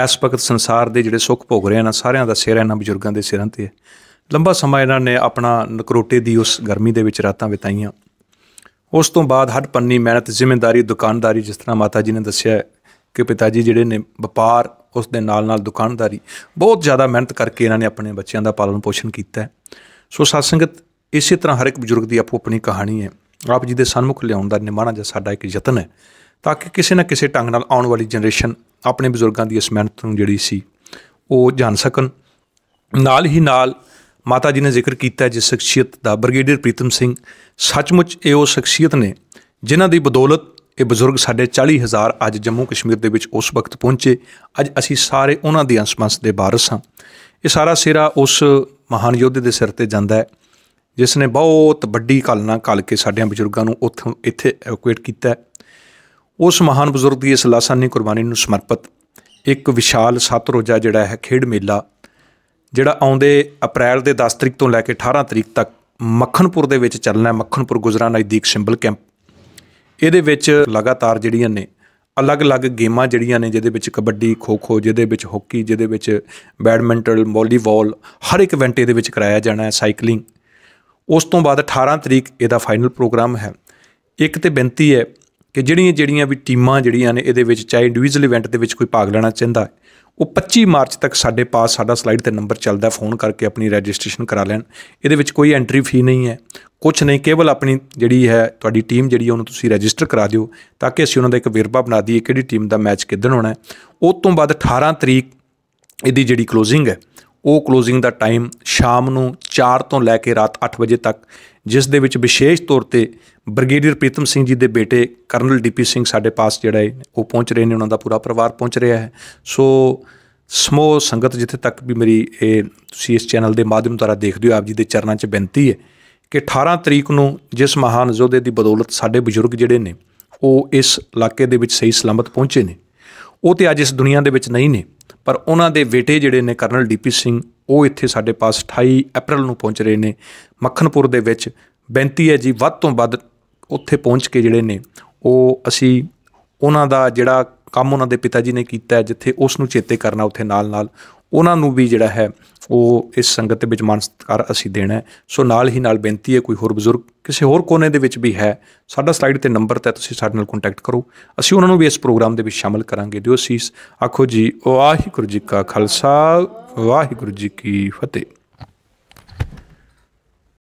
Speaker 2: ਇਸ ਵਕਤ ਸੰਸਾਰ ਦੇ ਜਿਹੜੇ ਸੁੱਖ ਭੋਗ ਰਹੇ ਹਨ ਸਾਰਿਆਂ ਦਾ ਸਿਰ ਇਹਨਾਂ ਬਜ਼ੁਰਗਾਂ ਦੇ ਸਿਰਾਂ ਤੇ ਹੈ ਲੰਬਾ ਸਮਾਂ ਇਹਨਾਂ ਨੇ ਆਪਣਾ ਨਕਰੋਟੇ ਦੀ ਉਸ ਗਰਮੀ ਦੇ ਵਿੱਚ ਰਾਤਾਂ ਬਿਤਾਈਆਂ ਉਸ ਤੋਂ ਬਾਅਦ ਹੱਡ ਪੰਨੀ ਮਿਹਨਤ ਜ਼ਿੰਮੇਵਾਰੀ ਦੁਕਾਨਦਾਰੀ ਜਿਸ ਤਰ੍ਹਾਂ ਮਾਤਾ ਜੀ ਨੇ ਦੱਸਿਆ ਕਿ ਪਿਤਾ ਜੀ ਜਿਹੜੇ ਨੇ ਵਪਾਰ ਉਸ ਦੇ ਨਾਲ-ਨਾਲ ਦੁਕਾਨਦਾਰੀ ਬਹੁਤ ਜ਼ਿਆਦਾ ਮਿਹਨਤ ਕਰਕੇ ਇਹਨਾਂ ਨੇ ਆਪਣੇ ਬੱਚਿਆਂ ਦਾ ਪਾਲਣ ਪੋਸ਼ਣ ਕੀਤਾ ਸੋ ਸਾਧ ਸੰਗਤ ਇਸੇ ਤਰ੍ਹਾਂ ਹਰ ਇੱਕ ਬਜ਼ੁਰਗ ਦੀ ਆਪੋ ਆਪਣੀ ਕਹਾਣੀ ਹੈ ਆਪ ਜੀ ਦੇ ਸਨਮੁਖ ਲਿਆਉਣ ਦਾ ਨਿਮਾਣਾ ਜਿਹਾ ਸਾਡਾ ਇੱਕ ਯਤਨ ਹੈ ਤਾਂ ਕਿ ਕਿਸੇ ਨਾ ਕਿਸੇ ਢੰਗ ਨਾਲ ਆਉਣ ਵਾਲੀ ਜਨਰੇਸ਼ਨ ਆਪਣੇ ਬਜ਼ੁਰਗਾਂ ਦੀ ਇਸ ਮਿਹਨਤ ਨੂੰ ਜਿਹੜੀ ਸੀ ਉਹ ਜਾਣ ਸਕਣ ਨਾਲ ਹੀ ਨਾਲ ਮਾਤਾ ਜੀ ਨੇ ਜ਼ਿਕਰ ਕੀਤਾ ਜਿਸ ਸ਼ਖਸੀਅਤ ਦਾ ਬ੍ਰਿਗੇਡੀਅਰ ਪ੍ਰੀਤਮ ਸਿੰਘ ਸੱਚਮੁੱਚ ਇਹ ਉਹ ਸ਼ਖਸੀਅਤ ਨੇ ਜਿਨ੍ਹਾਂ ਦੀ ਬਦੌਲਤ ਇਹ ਬਜ਼ੁਰਗ ਸਾਡੇ 40000 ਅੱਜ ਜੰਮੂ ਕਸ਼ਮੀਰ ਦੇ ਵਿੱਚ ਉਸ ਵਕਤ ਪਹੁੰਚੇ ਅੱਜ ਅਸੀਂ ਸਾਰੇ ਉਹਨਾਂ ਦੀ ਅੰਸ਼ਮਸ ਦੇ ਬਾਰਸ ਹਾਂ ਇਹ ਸਾਰਾ ਸਿਰਾ ਉਸ ਮਹਾਨ ਯੋਧੇ ਦੇ ਸਿਰ ਤੇ ਜਾਂਦਾ ਹੈ ਜਿਸ ਨੇ ਬਹੁਤ ਵੱਡੀ ਕਲਨਾ ਕਲ ਕੇ ਸਾਡਿਆਂ ਬਜ਼ੁਰਗਾਂ ਨੂੰ ਉੱਥੋਂ ਇੱਥੇ ਐਵਕੂਏਟ ਕੀਤਾ ਉਸ ਮਹਾਨ ਬਜ਼ੁਰਗ ਦੀ ਇਸ ਲਾਸਾਨੀ ਕੁਰਬਾਨੀ ਨੂੰ ਸਮਰਪਿਤ ਇੱਕ ਵਿਸ਼ਾਲ ਸੱਤ ਰੋਜ਼ਾ ਜਿਹੜਾ ਹੈ ਖੇਡ ਮੇਲਾ ਜਿਹੜਾ ਆਉਂਦੇ ਅਪ੍ਰੈਲ ਦੇ 10 ਤਰੀਕ ਤੋਂ ਲੈ ਕੇ 18 ਤਰੀਕ ਤੱਕ ਮੱਖਣਪੁਰ ਦੇ ਵਿੱਚ ਚੱਲਣਾ ਹੈ ਮੱਖਣਪੁਰ ਗੁਜਰਾ ਨਜ਼ਦੀਕ ਸਿੰਬਲ ਕੈਂਪ ਇਹਦੇ ਵਿੱਚ ਲਗਾਤਾਰ ਜਿਹੜੀਆਂ ਨੇ ਅਲੱਗ-ਅਲੱਗ ਗੇਮਾਂ ਜਿਹੜੀਆਂ ਨੇ ਜਿਹਦੇ ਵਿੱਚ ਕਬੱਡੀ ਖੋ-ਖੋ ਜਿਹਦੇ ਵਿੱਚ ਹਾਕੀ ਜਿਹਦੇ ਵਿੱਚ ਬੈਡਮਿੰਟਨ ਵਾਲੀਬਾਲ ਹਰ ਇੱਕ ਇਵੈਂਟ ਇਹਦੇ ਵਿੱਚ ਕਰਾਇਆ ਜਾਣਾ ਹੈ ਸਾਈਕਲਿੰਗ ਉਸ ਤੋਂ ਬਾਅਦ 18 ਤਰੀਕ ਇਹਦਾ ਫਾਈਨਲ ਪ੍ਰੋਗਰਾਮ ਹੈ ਇੱਕ ਤੇ ਬੇਨਤੀ ਹੈ ਕਿ ਜਿਹੜੀਆਂ ਜਿਹੜੀਆਂ ਵੀ ਟੀਮਾਂ ਜਿਹੜੀਆਂ ਨੇ ਇਹਦੇ ਵਿੱਚ ਚਾਹੇ ਇੰਡੀਵਿਜੂਅਲ ਇਵੈਂਟ ਦੇ ਵਿੱਚ ਕੋਈ ਭਾਗ ਲੈਣਾ ਚਾਹੁੰਦਾ ਹੈ ਉਹ 25 ਮਾਰਚ ਤੱਕ ਸਾਡੇ ਪਾਸ ਸਾਡਾ ਸਲਾਈਡ ਤੇ ਨੰਬਰ ਚੱਲਦਾ ਫੋਨ ਕਰਕੇ ਆਪਣੀ ਰਜਿਸਟ੍ਰੇਸ਼ਨ ਕਰਾ ਲੈਣ ਇਹਦੇ ਵਿੱਚ ਕੋਈ ਐਂਟਰੀ ਫੀ ਨਹੀਂ ਹੈ ਕੁਝ ਨਹੀਂ ਕੇਵਲ ਆਪਣੀ ਜਿਹੜੀ ਹੈ ਤੁਹਾਡੀ ਟੀਮ ਜਿਹੜੀ ਉਹਨੂੰ ਤੁਸੀਂ ਰਜਿਸਟਰ ਕਰਾ ਦਿਓ ਤਾਂ ਕਿ ਅਸੀਂ ਉਹਨਾਂ ਦਾ ਇੱਕ ਵੇਰਵਾ ਬਣਾ ਦਈਏ ਕਿਹੜੀ ਟੀਮ ਦਾ ਮੈਚ ਕਿੱਦਣ ਹੋਣਾ ਹੈ ਉਸ ਤੋਂ ਬਾਅਦ 18 ਤਰੀਕ ਇਹਦੀ ਜਿਹੜੀ ਕਲੋਜ਼ਿੰਗ ਹੈ ਉਹ ਕਲੋਜ਼ਿੰਗ ਦਾ ਟਾਈਮ ਸ਼ਾਮ ਨੂੰ 4 ਤੋਂ ਲੈ ਕੇ ਰਾਤ 8 ਵਜੇ ਤੱਕ ਜਿਸ ਦੇ ਵਿੱਚ ਵਿਸ਼ੇਸ਼ ਤੌਰ ਤੇ ਬ੍ਰਿਗੇਡੀਅਰ ਪ੍ਰੀਤਮ ਸਿੰਘ ਜੀ ਦੇ ਬੇਟੇ ਕਰਨਲ ਡੀਪੀ ਸਿੰਘ ਸਾਡੇ ਪਾਸ ਜਿਹੜਾ ਹੈ ਉਹ ਪਹੁੰਚ ਰਹੇ ਨੇ ਉਹਨਾਂ ਦਾ ਪੂਰਾ ਪਰਿਵਾਰ ਪਹੁੰਚ ਰਿਹਾ ਹੈ ਸੋ ਸਮੋ ਸੰਗਤ ਜਿੱਥੇ ਤੱਕ ਵੀ ਮੇਰੀ ਇਹ ਤੁਸੀਂ ਇਸ ਚੈਨਲ ਦੇ ਮਾਧਿਅਮ ਦੁਆਰਾ ਦੇਖਦੇ ਹੋ ਆਪ ਜੀ ਦੇ ਚਰਨਾਂ 'ਚ ਬੇਨਤੀ ਹੈ ਕਿ 18 ਤਰੀਕ ਨੂੰ ਜਿਸ ਮਹਾਨ ਯੋਧੇ ਦੀ ਬਦੌਲਤ ਸਾਡੇ ਬਜ਼ੁਰਗ ਜਿਹੜੇ ਨੇ ਉਹ ਇਸ ਇਲਾਕੇ ਦੇ ਵਿੱਚ ਸਹੀ ਸਲਾਮਤ ਪਹੁੰਚੇ ਨੇ ਉਹ ਤੇ ਅੱਜ ਇਸ ਦੁਨੀਆ ਦੇ ਵਿੱਚ ਨਹੀਂ ਨੇ ਪਰ ਉਹਨਾਂ ਦੇ ਬੇਟੇ ਜਿਹੜੇ ਨੇ ਕਰਨਲ ਡੀਪੀ ਸਿੰਘ ਉਹ ਇੱਥੇ ਸਾਡੇ ਪਾਸ 28 ਅਪ੍ਰੈਲ ਨੂੰ ਪਹੁੰਚ ਰਹੇ ਨੇ ਮੱਖਣਪੁਰ ਦੇ ਵਿੱਚ ਬੇਨਤੀ ਹੈ ਜੀ ਵੱਧ ਤੋਂ ਵੱਧ ਉੱਥੇ ਪਹੁੰਚ ਕੇ ਜਿਹੜੇ ਨੇ ਉਹ ਅਸੀਂ ਉਹਨਾਂ ਦਾ ਜਿਹੜਾ ਕੰਮ ਉਹਨਾਂ ਦੇ ਪਿਤਾ ਜੀ ਨੇ ਕੀਤਾ ਹੈ ਜਿੱਥੇ ਉਸ ਨੂੰ ਚੇਤੇ ਕਰਨਾ ਉੱਥੇ ਨਾਲ-ਨਾਲ ਉਹਨਾਂ ਨੂੰ ਵੀ ਜਿਹੜਾ ਹੈ ਉਹ ਇਸ ਸੰਗਤ ਦੇ ਵਿੱਚ ਮਾਨ ਸਤਕਾਰ ਅਸੀਂ ਦੇਣਾ ਸੋ ਨਾਲ ਹੀ ਨਾਲ ਬੇਨਤੀ ਹੈ ਕੋਈ ਹੋਰ ਬਜ਼ੁਰਗ ਕਿਸੇ ਹੋਰ ਕੋਨੇ ਦੇ ਵਿੱਚ ਵੀ ਹੈ ਸਾਡਾ ਸਲਾਈਡ ਤੇ ਨੰਬਰ ਤੇ ਤੁਸੀਂ ਸਾਡੇ ਨਾਲ ਕੰਟੈਕਟ ਕਰੋ ਅਸੀਂ ਉਹਨਾਂ ਨੂੰ ਵੀ ਇਸ ਪ੍ਰੋਗਰਾਮ ਦੇ ਵਿੱਚ ਸ਼ਾਮਲ ਕਰਾਂਗੇ ਦਿਓ ਸੀਸ ਆਖੋ ਜੀ ਵਾਹਿਗੁਰੂ ਜੀ ਕਾ ਖਾਲਸਾ ਵਾਹਿਗੁਰੂ ਜੀ ਕੀ ਫਤਿਹ